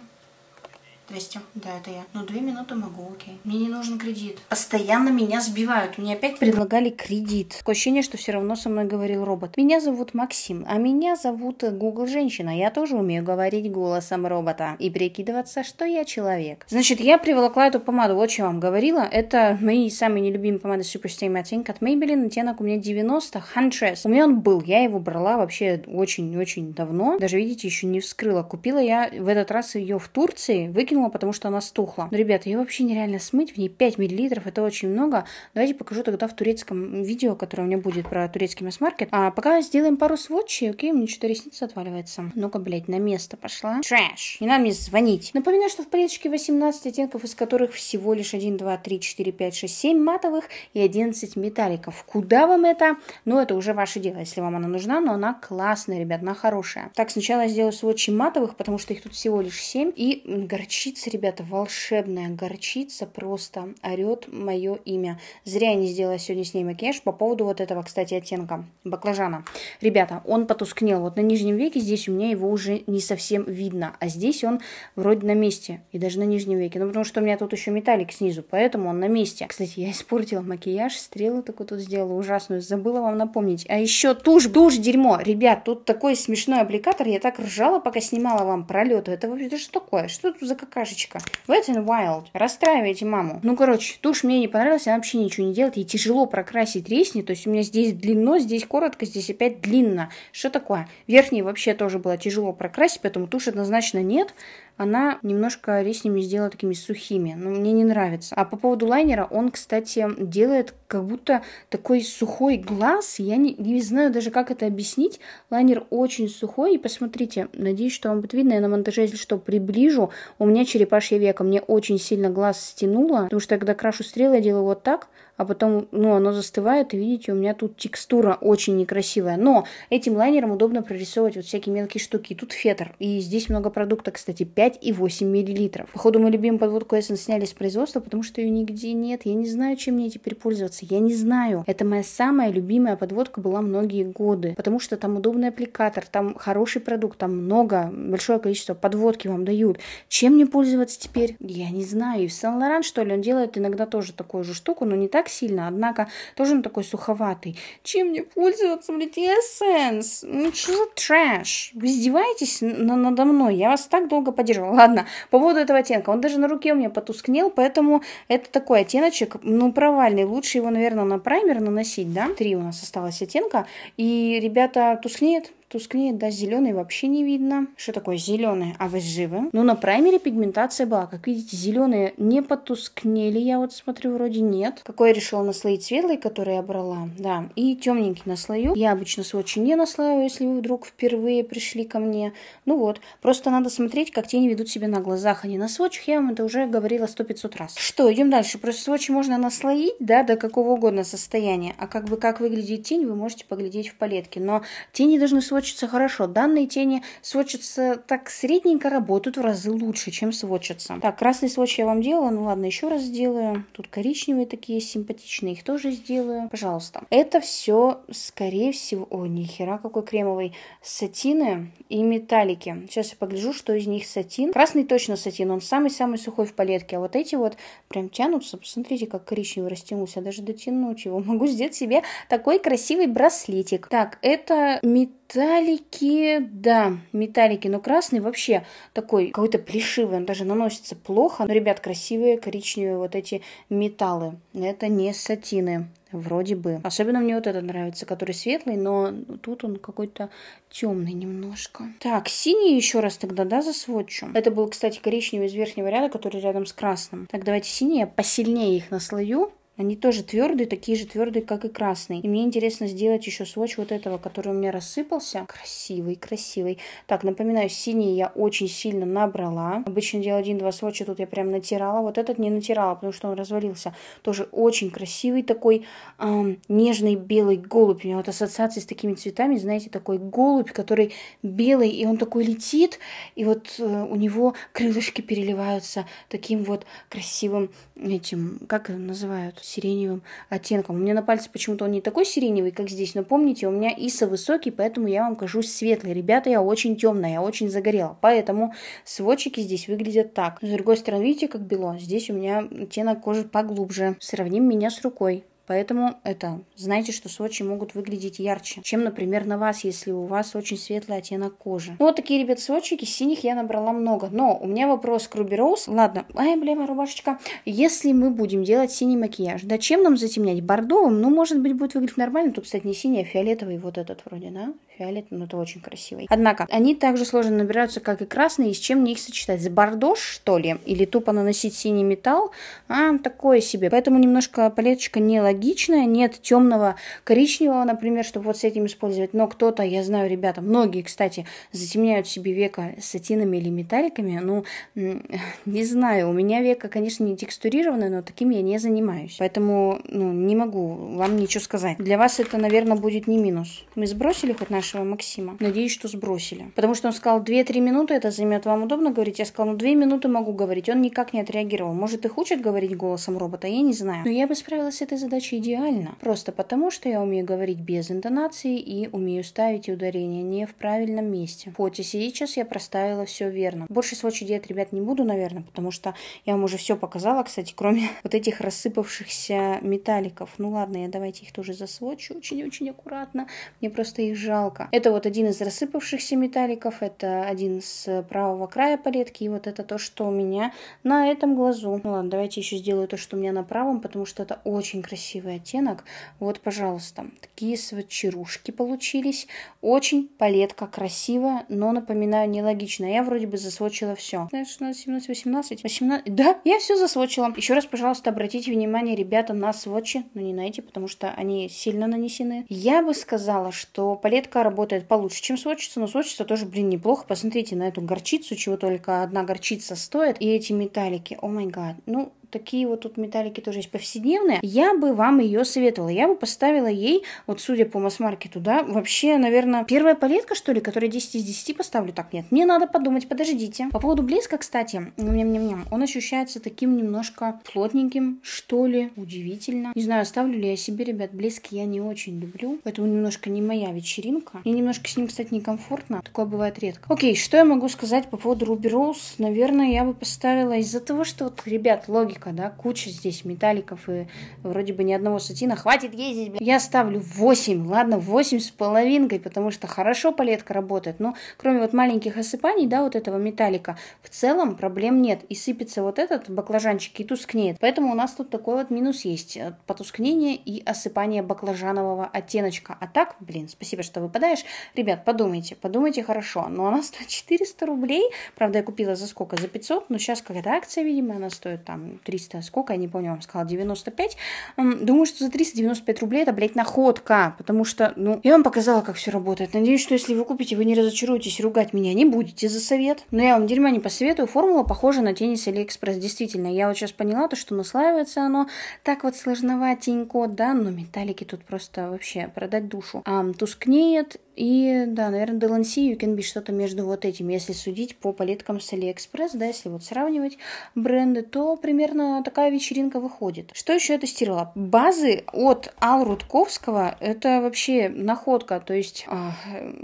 200. Да, это я. Ну, две минуты могу, окей. Мне не нужен кредит. Постоянно меня сбивают. Мне опять предлагали кредит. Такое ощущение, что все равно со мной говорил робот. Меня зовут Максим, а меня зовут Google женщина. Я тоже умею говорить голосом робота и прикидываться, что я человек. Значит, я приволокла эту помаду. Вот что я вам говорила. Это мои самые нелюбимые помады Superstay Matte от Maybelline. Оттенок у меня 90 Huntress. У меня он был. Я его брала вообще очень-очень давно. Даже, видите, еще не вскрыла. Купила я в этот раз ее в Турции. Выкинула выкинула, потому что она стухла. Но, ребята, ее вообще нереально смыть, в ней 5 мл, это очень много. Давайте покажу тогда в турецком видео, которое у меня будет про турецкий масс-маркет. А пока сделаем пару сводчей, окей, у меня что-то ресница отваливается. Ну-ка, блядь, на место пошла. Трэш, не надо мне звонить. Напоминаю, что в палеточке 18 оттенков, из которых всего лишь 1, 2, 3, 4, 5, 6, 7 матовых и 11 металликов. Куда вам это? Ну, это уже ваше дело, если вам она нужна, но она классная, ребят, она хорошая. Так, сначала я сделаю сводчи матовых, потому что их тут всего лишь 7. И горчи горчица, ребята, волшебная горчица, просто орет мое имя. Зря я не сделала сегодня с ней макияж по поводу вот этого, кстати, оттенка баклажана. Ребята, он потускнел. Вот на нижнем веке здесь у меня его уже не совсем видно, а здесь он вроде на месте. И даже на нижнем веке. Ну, потому что у меня тут еще металлик снизу, поэтому он на месте. Кстати, я испортила макияж, стрелу такую тут сделала ужасную. Забыла вам напомнить. А еще тушь, тушь, дерьмо. Ребят, тут такой смешной аппликатор. Я так ржала, пока снимала вам пролету. Это вообще что такое? Что тут за какая какашечка. Wet and Wild. Расстраиваете маму. Ну, короче, тушь мне не понравилась, она вообще ничего не делает. Ей тяжело прокрасить ресни, то есть у меня здесь длинно, здесь коротко, здесь опять длинно. Что такое? Верхний вообще тоже было тяжело прокрасить, поэтому тушь однозначно нет она немножко реснями сделала такими сухими, но ну, мне не нравится. А по поводу лайнера, он, кстати, делает как будто такой сухой глаз, я не, не знаю даже, как это объяснить. Лайнер очень сухой, и посмотрите, надеюсь, что вам будет видно, я на монтаже, если что, приближу. У меня черепашье веко, мне очень сильно глаз стянуло, потому что когда крашу стрелы, я делаю вот так, а потом, ну, оно застывает, и видите, у меня тут текстура очень некрасивая. Но этим лайнером удобно прорисовывать вот всякие мелкие штуки. Тут фетр, и здесь много продукта, кстати, 5 и 8 миллилитров. Походу, мы любим подводку Эссен сняли с производства, потому что ее нигде нет. Я не знаю, чем мне теперь пользоваться. Я не знаю. Это моя самая любимая подводка была многие годы, потому что там удобный аппликатор, там хороший продукт, там много, большое количество подводки вам дают. Чем мне пользоваться теперь? Я не знаю. И в Сен-Лоран, что ли, он делает иногда тоже такую же штуку, но не так так сильно, однако тоже он такой суховатый. Чем мне пользоваться, блядь, Essence? Ну, что за трэш? Вы издеваетесь на надо мной? Я вас так долго поддерживала. Ладно, по поводу этого оттенка. Он даже на руке у меня потускнел, поэтому это такой оттеночек, ну, провальный. Лучше его, наверное, на праймер наносить, да? Три у нас осталось оттенка. И, ребята, тускнеет тускнеет, да, зеленый вообще не видно. Что такое зеленый? А вы живы? Ну, на праймере пигментация была. Как видите, зеленые не потускнели, я вот смотрю, вроде нет. Какой я решила наслоить светлый, который я брала, да, и темненький наслою. Я обычно сводчи не наслаиваю, если вы вдруг впервые пришли ко мне. Ну вот, просто надо смотреть, как тени ведут себя на глазах, а не на сводчах. Я вам это уже говорила сто пятьсот раз. Что, идем дальше. Просто сводчи можно наслоить, да, до какого угодно состояния. А как бы как выглядит тень, вы можете поглядеть в палетке. Но тени должны сводчить сводчится хорошо. Данные тени сводчатся так средненько, работают в разы лучше, чем сводчатся. Так, красный сводч я вам делала. Ну ладно, еще раз сделаю. Тут коричневые такие симпатичные, их тоже сделаю. Пожалуйста. Это все, скорее всего... О, нихера какой кремовый. Сатины и металлики. Сейчас я погляжу, что из них сатин. Красный точно сатин, он самый-самый сухой в палетке. А вот эти вот прям тянутся. Посмотрите, как коричневый растянулся. даже дотянуть его могу. Сделать себе такой красивый браслетик. Так, это металлик металлики, да, металлики, но красный вообще такой какой-то плешивый, он даже наносится плохо. Но, ребят, красивые коричневые вот эти металлы, это не сатины. Вроде бы. Особенно мне вот этот нравится, который светлый, но тут он какой-то темный немножко. Так, синий еще раз тогда, да, засводчу. Это был, кстати, коричневый из верхнего ряда, который рядом с красным. Так, давайте синие, посильнее их наслою. Они тоже твердые, такие же твердые, как и красный. И мне интересно сделать еще сводч вот этого, который у меня рассыпался. Красивый, красивый. Так, напоминаю, синий я очень сильно набрала. Обычно делаю один-два сводча, тут я прям натирала. Вот этот не натирала, потому что он развалился. Тоже очень красивый такой эм, нежный белый голубь. У меня вот ассоциации с такими цветами, знаете, такой голубь, который белый, и он такой летит. И вот э, у него крылышки переливаются таким вот красивым этим, как называют, сиреневым оттенком. У меня на пальце почему-то он не такой сиреневый, как здесь, но помните, у меня ИСа высокий, поэтому я вам кажусь светлой. Ребята, я очень темная, я очень загорела, поэтому сводчики здесь выглядят так. С другой стороны, видите, как бело? Здесь у меня оттенок кожи поглубже. Сравним меня с рукой. Поэтому это, знаете, что Сочи могут выглядеть ярче, чем, например, на вас, если у вас очень светлый оттенок кожи. Ну, вот такие, ребят, сочики. Синих я набрала много. Но у меня вопрос к Руби Роуз. Ладно, ай, бля, моя рубашечка. Если мы будем делать синий макияж, да чем нам затемнять? Бордовым? Ну, может быть, будет выглядеть нормально. Тут, кстати, не синий, а фиолетовый вот этот вроде, да? Фиолетовый, но ну, это очень красивый. Однако, они также сложно набираются, как и красные. И с чем мне их сочетать? С бордо, что ли? Или тупо наносить синий металл? А, такое себе. Поэтому немножко палеточка не логичная аналогичное, нет темного коричневого, например, чтобы вот с этим использовать. Но кто-то, я знаю, ребята, многие, кстати, затемняют себе века сатинами или металликами. Ну, не знаю, у меня века, конечно, не текстурированное, но таким я не занимаюсь. Поэтому, ну, не могу вам ничего сказать. Для вас это, наверное, будет не минус. Мы сбросили хоть нашего Максима? Надеюсь, что сбросили. Потому что он сказал, 2-3 минуты это займет, вам удобно говорить? Я сказала, ну, 2 минуты могу говорить. Он никак не отреагировал. Может, их учат говорить голосом робота, я не знаю. Но я бы справилась с этой задачей случае идеально, просто потому, что я умею говорить без интонации и умею ставить ударение не в правильном месте. Хоть и сейчас я проставила все верно. Больше сводчи делать, ребят, не буду, наверное, потому что я вам уже все показала, кстати, кроме вот этих рассыпавшихся металликов. Ну ладно, я давайте их тоже засвочу очень-очень аккуратно. Мне просто их жалко. Это вот один из рассыпавшихся металликов, это один с правого края палетки, и вот это то, что у меня на этом глазу. Ну ладно, давайте еще сделаю то, что у меня на правом, потому что это очень красиво красивый оттенок. Вот, пожалуйста, такие сводчарушки получились. Очень палетка красивая, но, напоминаю, нелогично. Я вроде бы засвочила все. 16, 17, 18, 18... Да, я все засвочила. Еще раз, пожалуйста, обратите внимание, ребята, на сводчи, но не на эти, потому что они сильно нанесены. Я бы сказала, что палетка работает получше, чем сводчица, но сводчица тоже, блин, неплохо. Посмотрите на эту горчицу, чего только одна горчица стоит. И эти металлики, о май гад. Ну, такие вот тут металлики тоже есть повседневные, я бы вам ее советовала. Я бы поставила ей, вот судя по масс-маркету, да, вообще, наверное, первая палетка, что ли, которая 10 из 10 поставлю. Так, нет, мне надо подумать, подождите. По поводу блеска, кстати, ням-ням-ням, он ощущается таким немножко плотненьким, что ли, удивительно. Не знаю, ставлю ли я себе, ребят, блески я не очень люблю, поэтому немножко не моя вечеринка. Мне немножко с ним, кстати, некомфортно, такое бывает редко. Окей, что я могу сказать по поводу Ruby Rose? Наверное, я бы поставила из-за того, что вот, ребят, логика металлика, да, куча здесь металликов, и вроде бы ни одного сатина. Хватит ездить, блин. Я ставлю 8, ладно, 8 с половинкой, потому что хорошо палетка работает, но кроме вот маленьких осыпаний, да, вот этого металлика, в целом проблем нет. И сыпется вот этот баклажанчик и тускнеет. Поэтому у нас тут такой вот минус есть. Потускнение и осыпание баклажанового оттеночка. А так, блин, спасибо, что выпадаешь. Ребят, подумайте, подумайте хорошо. Но она стоит 400 рублей. Правда, я купила за сколько? За 500. Но сейчас какая-то акция, видимо, она стоит там 300, а сколько, я не помню, вам сказала, 95. Думаю, что за 395 рублей это, блядь, находка, потому что, ну, я вам показала, как все работает. Надеюсь, что если вы купите, вы не разочаруетесь, ругать меня не будете за совет. Но я вам дерьма не посоветую, формула похожа на теннис Алиэкспресс, действительно. Я вот сейчас поняла то, что наслаивается оно так вот сложноватенько, да, но металлики тут просто вообще продать душу. А, тускнеет, и, да, наверное, DLNC, YouCanBe что-то между вот этим. Если судить по палеткам с AliExpress, да, если вот сравнивать бренды, то примерно такая вечеринка выходит. Что еще я тестировала? Базы от Ал Рудковского – это вообще находка. То есть а,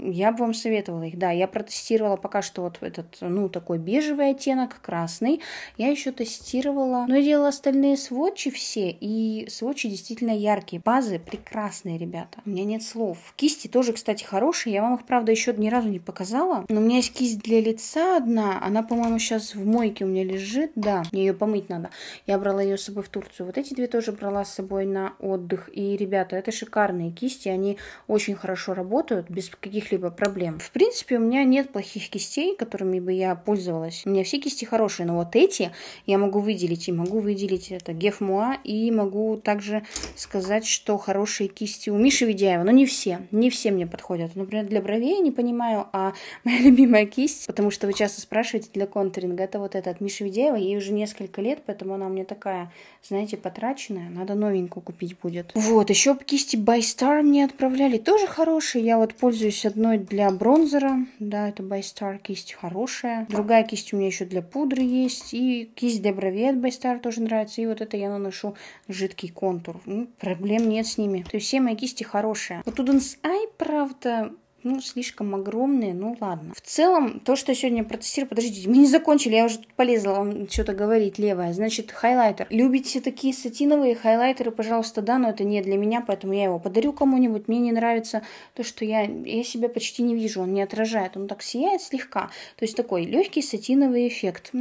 я бы вам советовала их. Да, я протестировала пока что вот этот, ну, такой бежевый оттенок, красный. Я еще тестировала, но я делала остальные сводчи все, и сводчи действительно яркие. Базы прекрасные, ребята. У меня нет слов. Кисти тоже, кстати, хорошие хорошие. Я вам их, правда, еще ни разу не показала. Но у меня есть кисть для лица одна. Она, по-моему, сейчас в мойке у меня лежит. Да, мне ее помыть надо. Я брала ее с собой в Турцию. Вот эти две тоже брала с собой на отдых. И, ребята, это шикарные кисти. Они очень хорошо работают без каких-либо проблем. В принципе, у меня нет плохих кистей, которыми бы я пользовалась. У меня все кисти хорошие, но вот эти я могу выделить. И могу выделить это Гефмуа. И могу также сказать, что хорошие кисти у Миши Ведяева. Но не все. Не все мне подходят контур. Например, для бровей я не понимаю, а моя любимая кисть, потому что вы часто спрашиваете для контуринга, это вот эта от Миши Ведеева, ей уже несколько лет, поэтому она у меня такая, знаете, потраченная, надо новенькую купить будет. Вот, еще кисти By Star мне отправляли, тоже хорошие, я вот пользуюсь одной для бронзера, да, это By Star кисть хорошая, другая кисть у меня еще для пудры есть, и кисть для бровей от By Star тоже нравится, и вот это я наношу жидкий контур, ну, проблем нет с ними, то есть все мои кисти хорошие. Вот Students Eye, правда, ну, слишком огромные, ну ладно. В целом, то, что сегодня протестирую, подождите, мы не закончили, я уже тут полезла вам что-то говорить левое. Значит, хайлайтер. Любите такие сатиновые хайлайтеры, пожалуйста, да, но это не для меня, поэтому я его подарю кому-нибудь. Мне не нравится то, что я, я себя почти не вижу, он не отражает, он так сияет слегка. То есть такой легкий сатиновый эффект.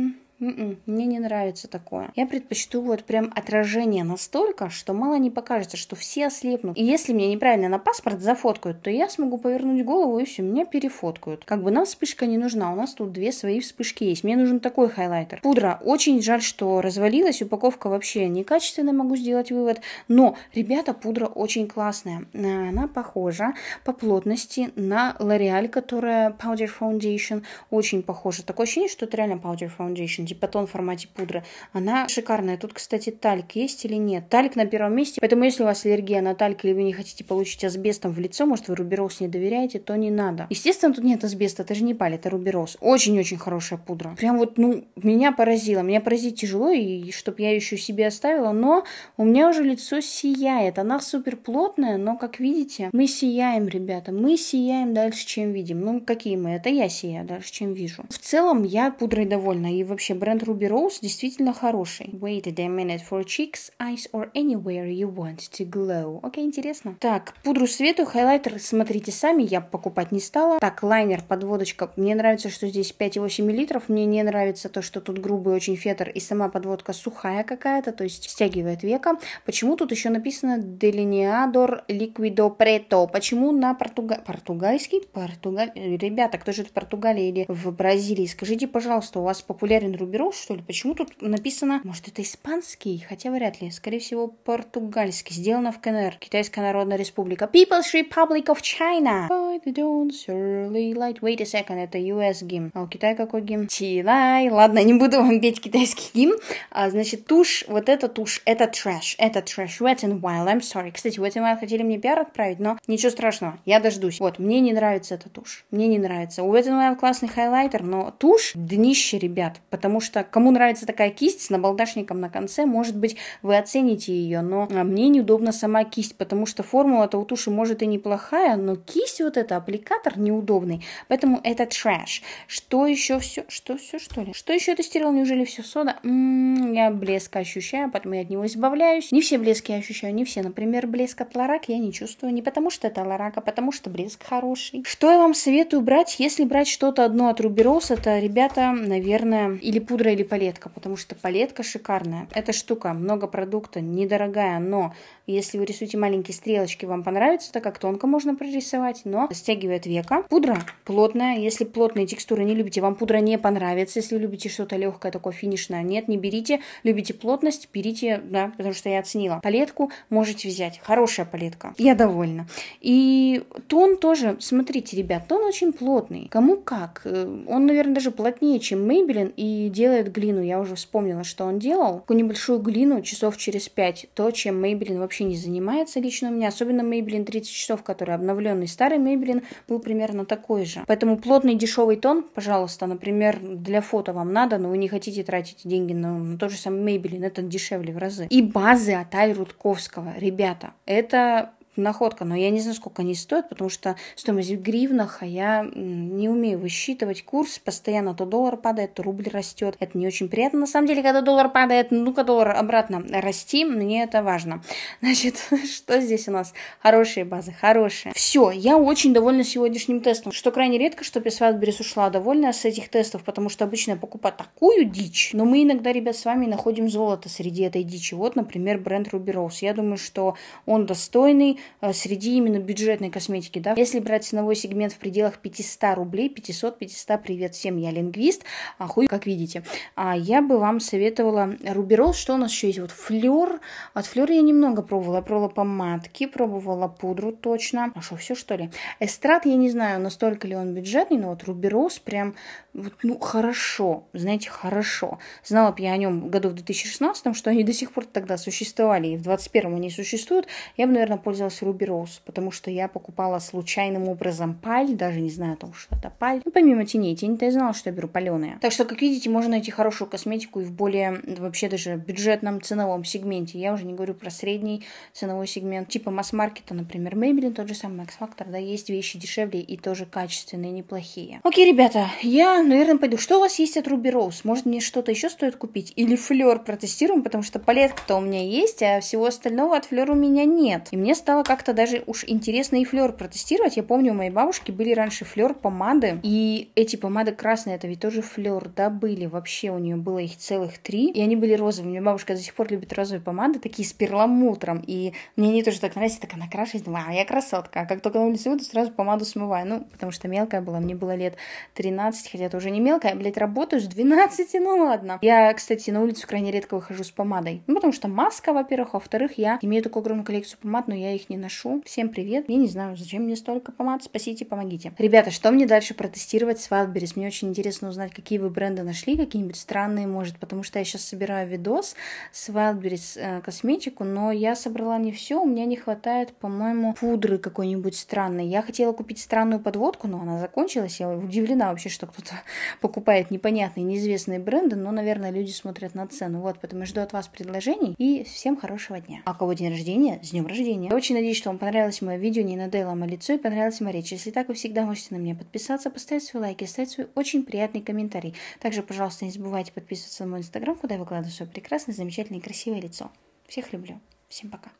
«М-м, мне не нравится такое. Я предпочту вот прям отражение настолько, что мало не покажется, что все ослепнут. И если мне неправильно на паспорт зафоткают, то я смогу повернуть голову и все, меня перефоткают. Как бы нам вспышка не нужна, у нас тут две свои вспышки есть. Мне нужен такой хайлайтер. Пудра. Очень жаль, что развалилась, упаковка вообще некачественная, могу сделать вывод. Но, ребята, пудра очень классная. Э, она похожа по плотности на L'Oreal, которая Powder Foundation. Очень похожа. Такое ощущение, что это реально Powder Foundation гипотон в формате пудры. Она шикарная. Тут, кстати, тальк есть или нет. Тальк на первом месте. Поэтому, если у вас аллергия на тальк или вы не хотите получить асбестом в лицо, может, вы рубероз не доверяете, то не надо. Естественно, тут нет асбеста. Это же не паль, это рубероз. Очень-очень хорошая пудра. Прям вот, ну, меня поразило. Меня поразить тяжело, и чтобы я еще себе оставила, но у меня уже лицо сияет. Она супер плотная, но, как видите, мы сияем, ребята. Мы сияем дальше, чем видим. Ну, какие мы? Это я сияю дальше, чем вижу. В целом, я пудрой довольна. И вообще, хороший, бренд Ruby Rose действительно хороший. Wait a minute for cheeks, eyes or anywhere you want to glow. Окей, okay, интересно. Так, пудру свету, хайлайтер, смотрите сами, я покупать не стала. Так, лайнер, подводочка. Мне нравится, что здесь 5,8 мл. Мне не нравится то, что тут грубый очень фетр и сама подводка сухая какая-то, то есть стягивает века. Почему тут еще написано Delineador Liquido Preto? Почему на португа... португальский? Португаль... Ребята, кто живет в Португалии или в Бразилии? Скажите, пожалуйста, у вас популярен Руберов, что ли? Почему тут написано, может, это испанский? Хотя вряд ли. Скорее всего, португальский. Сделано в КНР. Китайская Народная Республика. People's Republic of China. By the dawn, surly light. Wait a second, это US гимн. А у Китая какой гимн? Чилай. Ладно, не буду вам петь китайский гимн. А, значит, тушь, вот эта тушь, это трэш. Это трэш. Wet and Wild, I'm sorry. Кстати, Wet and Wild хотели мне пиар отправить, но ничего страшного, я дождусь. Вот, мне не нравится эта тушь. Мне не нравится. У Wet and Wild классный хайлайтер, но тушь днище, ребят, потому потому что кому нравится такая кисть с набалдашником на конце, может быть, вы оцените ее, но а, мне неудобна сама кисть, потому что формула-то у туши может и неплохая, но кисть вот эта, аппликатор неудобный, поэтому это трэш. Что еще все, что все что ли? Что еще тестировал, неужели все сода? М-м, я блеск ощущаю, поэтому я от него избавляюсь. Не все блески я ощущаю, не все. Например, блеск от Ларак я не чувствую, не потому что это Ларак, а потому что блеск хороший. Что я вам советую брать, если брать что-то одно от Руберос, это, ребята, наверное, или пудра или палетка, потому что палетка шикарная. Эта штука много продукта, недорогая, но если вы рисуете маленькие стрелочки, вам понравится, так как тонко можно прорисовать, но стягивает века. Пудра плотная, если плотные текстуры не любите, вам пудра не понравится. Если любите что-то легкое, такое финишное, нет, не берите. Любите плотность, берите, да, потому что я оценила. Палетку можете взять, хорошая палетка, я довольна. И тон тоже, смотрите, ребят, тон очень плотный. Кому как, э, он, наверное, даже плотнее, чем Maybelline и делает глину. Я уже вспомнила, что он делал. Такую небольшую глину часов через пять. То, чем Мейбелин вообще не занимается лично у меня. Особенно Мейбелин 30 часов, который обновленный. Старый Мейбелин был примерно такой же. Поэтому плотный дешевый тон, пожалуйста, например, для фото вам надо, но вы не хотите тратить деньги на, на то же самое Мейбелин. Это дешевле в разы. И базы от Аль Рудковского. Ребята, это находка, но я не знаю, сколько они стоят, потому что стоимость в гривнах, а я не умею высчитывать курс, постоянно то доллар падает, то рубль растет, это не очень приятно, на самом деле, когда доллар падает, ну-ка доллар обратно расти, мне это важно. Значит, что здесь у нас? Хорошие базы, хорошие. Все, я очень довольна сегодняшним тестом, что крайне редко, что Песватберис ушла довольна с этих тестов, потому что обычно я покупаю такую дичь, но мы иногда, ребят, с вами находим золото среди этой дичи. Вот, например, бренд Ruby Rose. Я думаю, что он достойный, Э, среди именно бюджетной косметики, да. Если брать ценовой сегмент в пределах 500 рублей, 500-500, привет всем, я лингвист, а хуй, как видите. А я бы вам советовала Руберол, что у нас еще есть? Вот флер, от флер я немного пробовала, я пробовала помадки, пробовала пудру точно. А что, все что ли? Эстрад, я не знаю, настолько ли он бюджетный, но вот Руберос прям, вот, ну, хорошо, знаете, хорошо. Знала бы я о нем году в 2016, что они до сих пор тогда существовали, и в 2021 они существуют, я бы, наверное, пользовалась понравилась Руби Роуз, потому что я покупала случайным образом паль, даже не знаю о том, что это паль. Ну, помимо теней, тень-то я знала, что я беру паленые. Так что, как видите, можно найти хорошую косметику и в более, вообще даже бюджетном ценовом сегменте. Я уже не говорю про средний ценовой сегмент, типа масс-маркета, например, Maybelline, тот же самый X Factor, да, есть вещи дешевле и тоже качественные, неплохие. Окей, ребята, я, наверное, пойду. Что у вас есть от Руби Роуз? Может, мне что-то еще стоит купить? Или флер протестируем, потому что палетка-то у меня есть, а всего остального от флера у меня нет. И мне стало как-то даже уж интересно и флер протестировать. Я помню, у моей бабушки были раньше флер помады, и эти помады красные, это ведь тоже флер, да, были вообще, у нее было их целых три, и они были розовыми. У меня бабушка до сих пор любит розовые помады, такие с перламутром, и мне они тоже так нравятся, так она крашит, а, я красотка. А как только на улице выйду, сразу помаду смываю, ну, потому что мелкая была, мне было лет 13, хотя это уже не мелкая, я, блядь, работаю с 12, ну ладно. Я, кстати, на улицу крайне редко выхожу с помадой, ну, потому что маска, во-первых, а во-вторых, я имею такую огромную коллекцию помад, но я их не не ношу. Всем привет. Я не знаю, зачем мне столько помад. Спасите, помогите. Ребята, что мне дальше протестировать с Wildberries? Мне очень интересно узнать, какие вы бренды нашли, какие-нибудь странные, может, потому что я сейчас собираю видос с Wildberries э, косметику, но я собрала не все, у меня не хватает, по-моему, пудры какой-нибудь странной. Я хотела купить странную подводку, но она закончилась. Я удивлена вообще, что кто-то покупает непонятные, неизвестные бренды, но, наверное, люди смотрят на цену. Вот, поэтому жду от вас предложений и всем хорошего дня. А кого день рождения? С днем рождения! Я очень надеюсь, что вам понравилось мое видео, не надоело мое лицо и понравилась моя речь. Если так, вы всегда можете на меня подписаться, поставить свой лайк и оставить свой очень приятный комментарий. Также, пожалуйста, не забывайте подписываться на мой инстаграм, куда я выкладываю свое прекрасное, замечательное и красивое лицо. Всех люблю. Всем пока.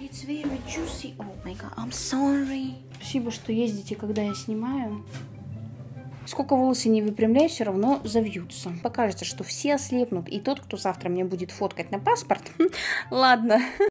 It's very juicy. Oh my god, I'm sorry. Спасибо, что ездите, когда я снимаю. Сколько волосы не выпрямляй, все равно завьются. Покажется, что все ослепнут, и тот, кто завтра мне будет фоткать на паспорт, ладно,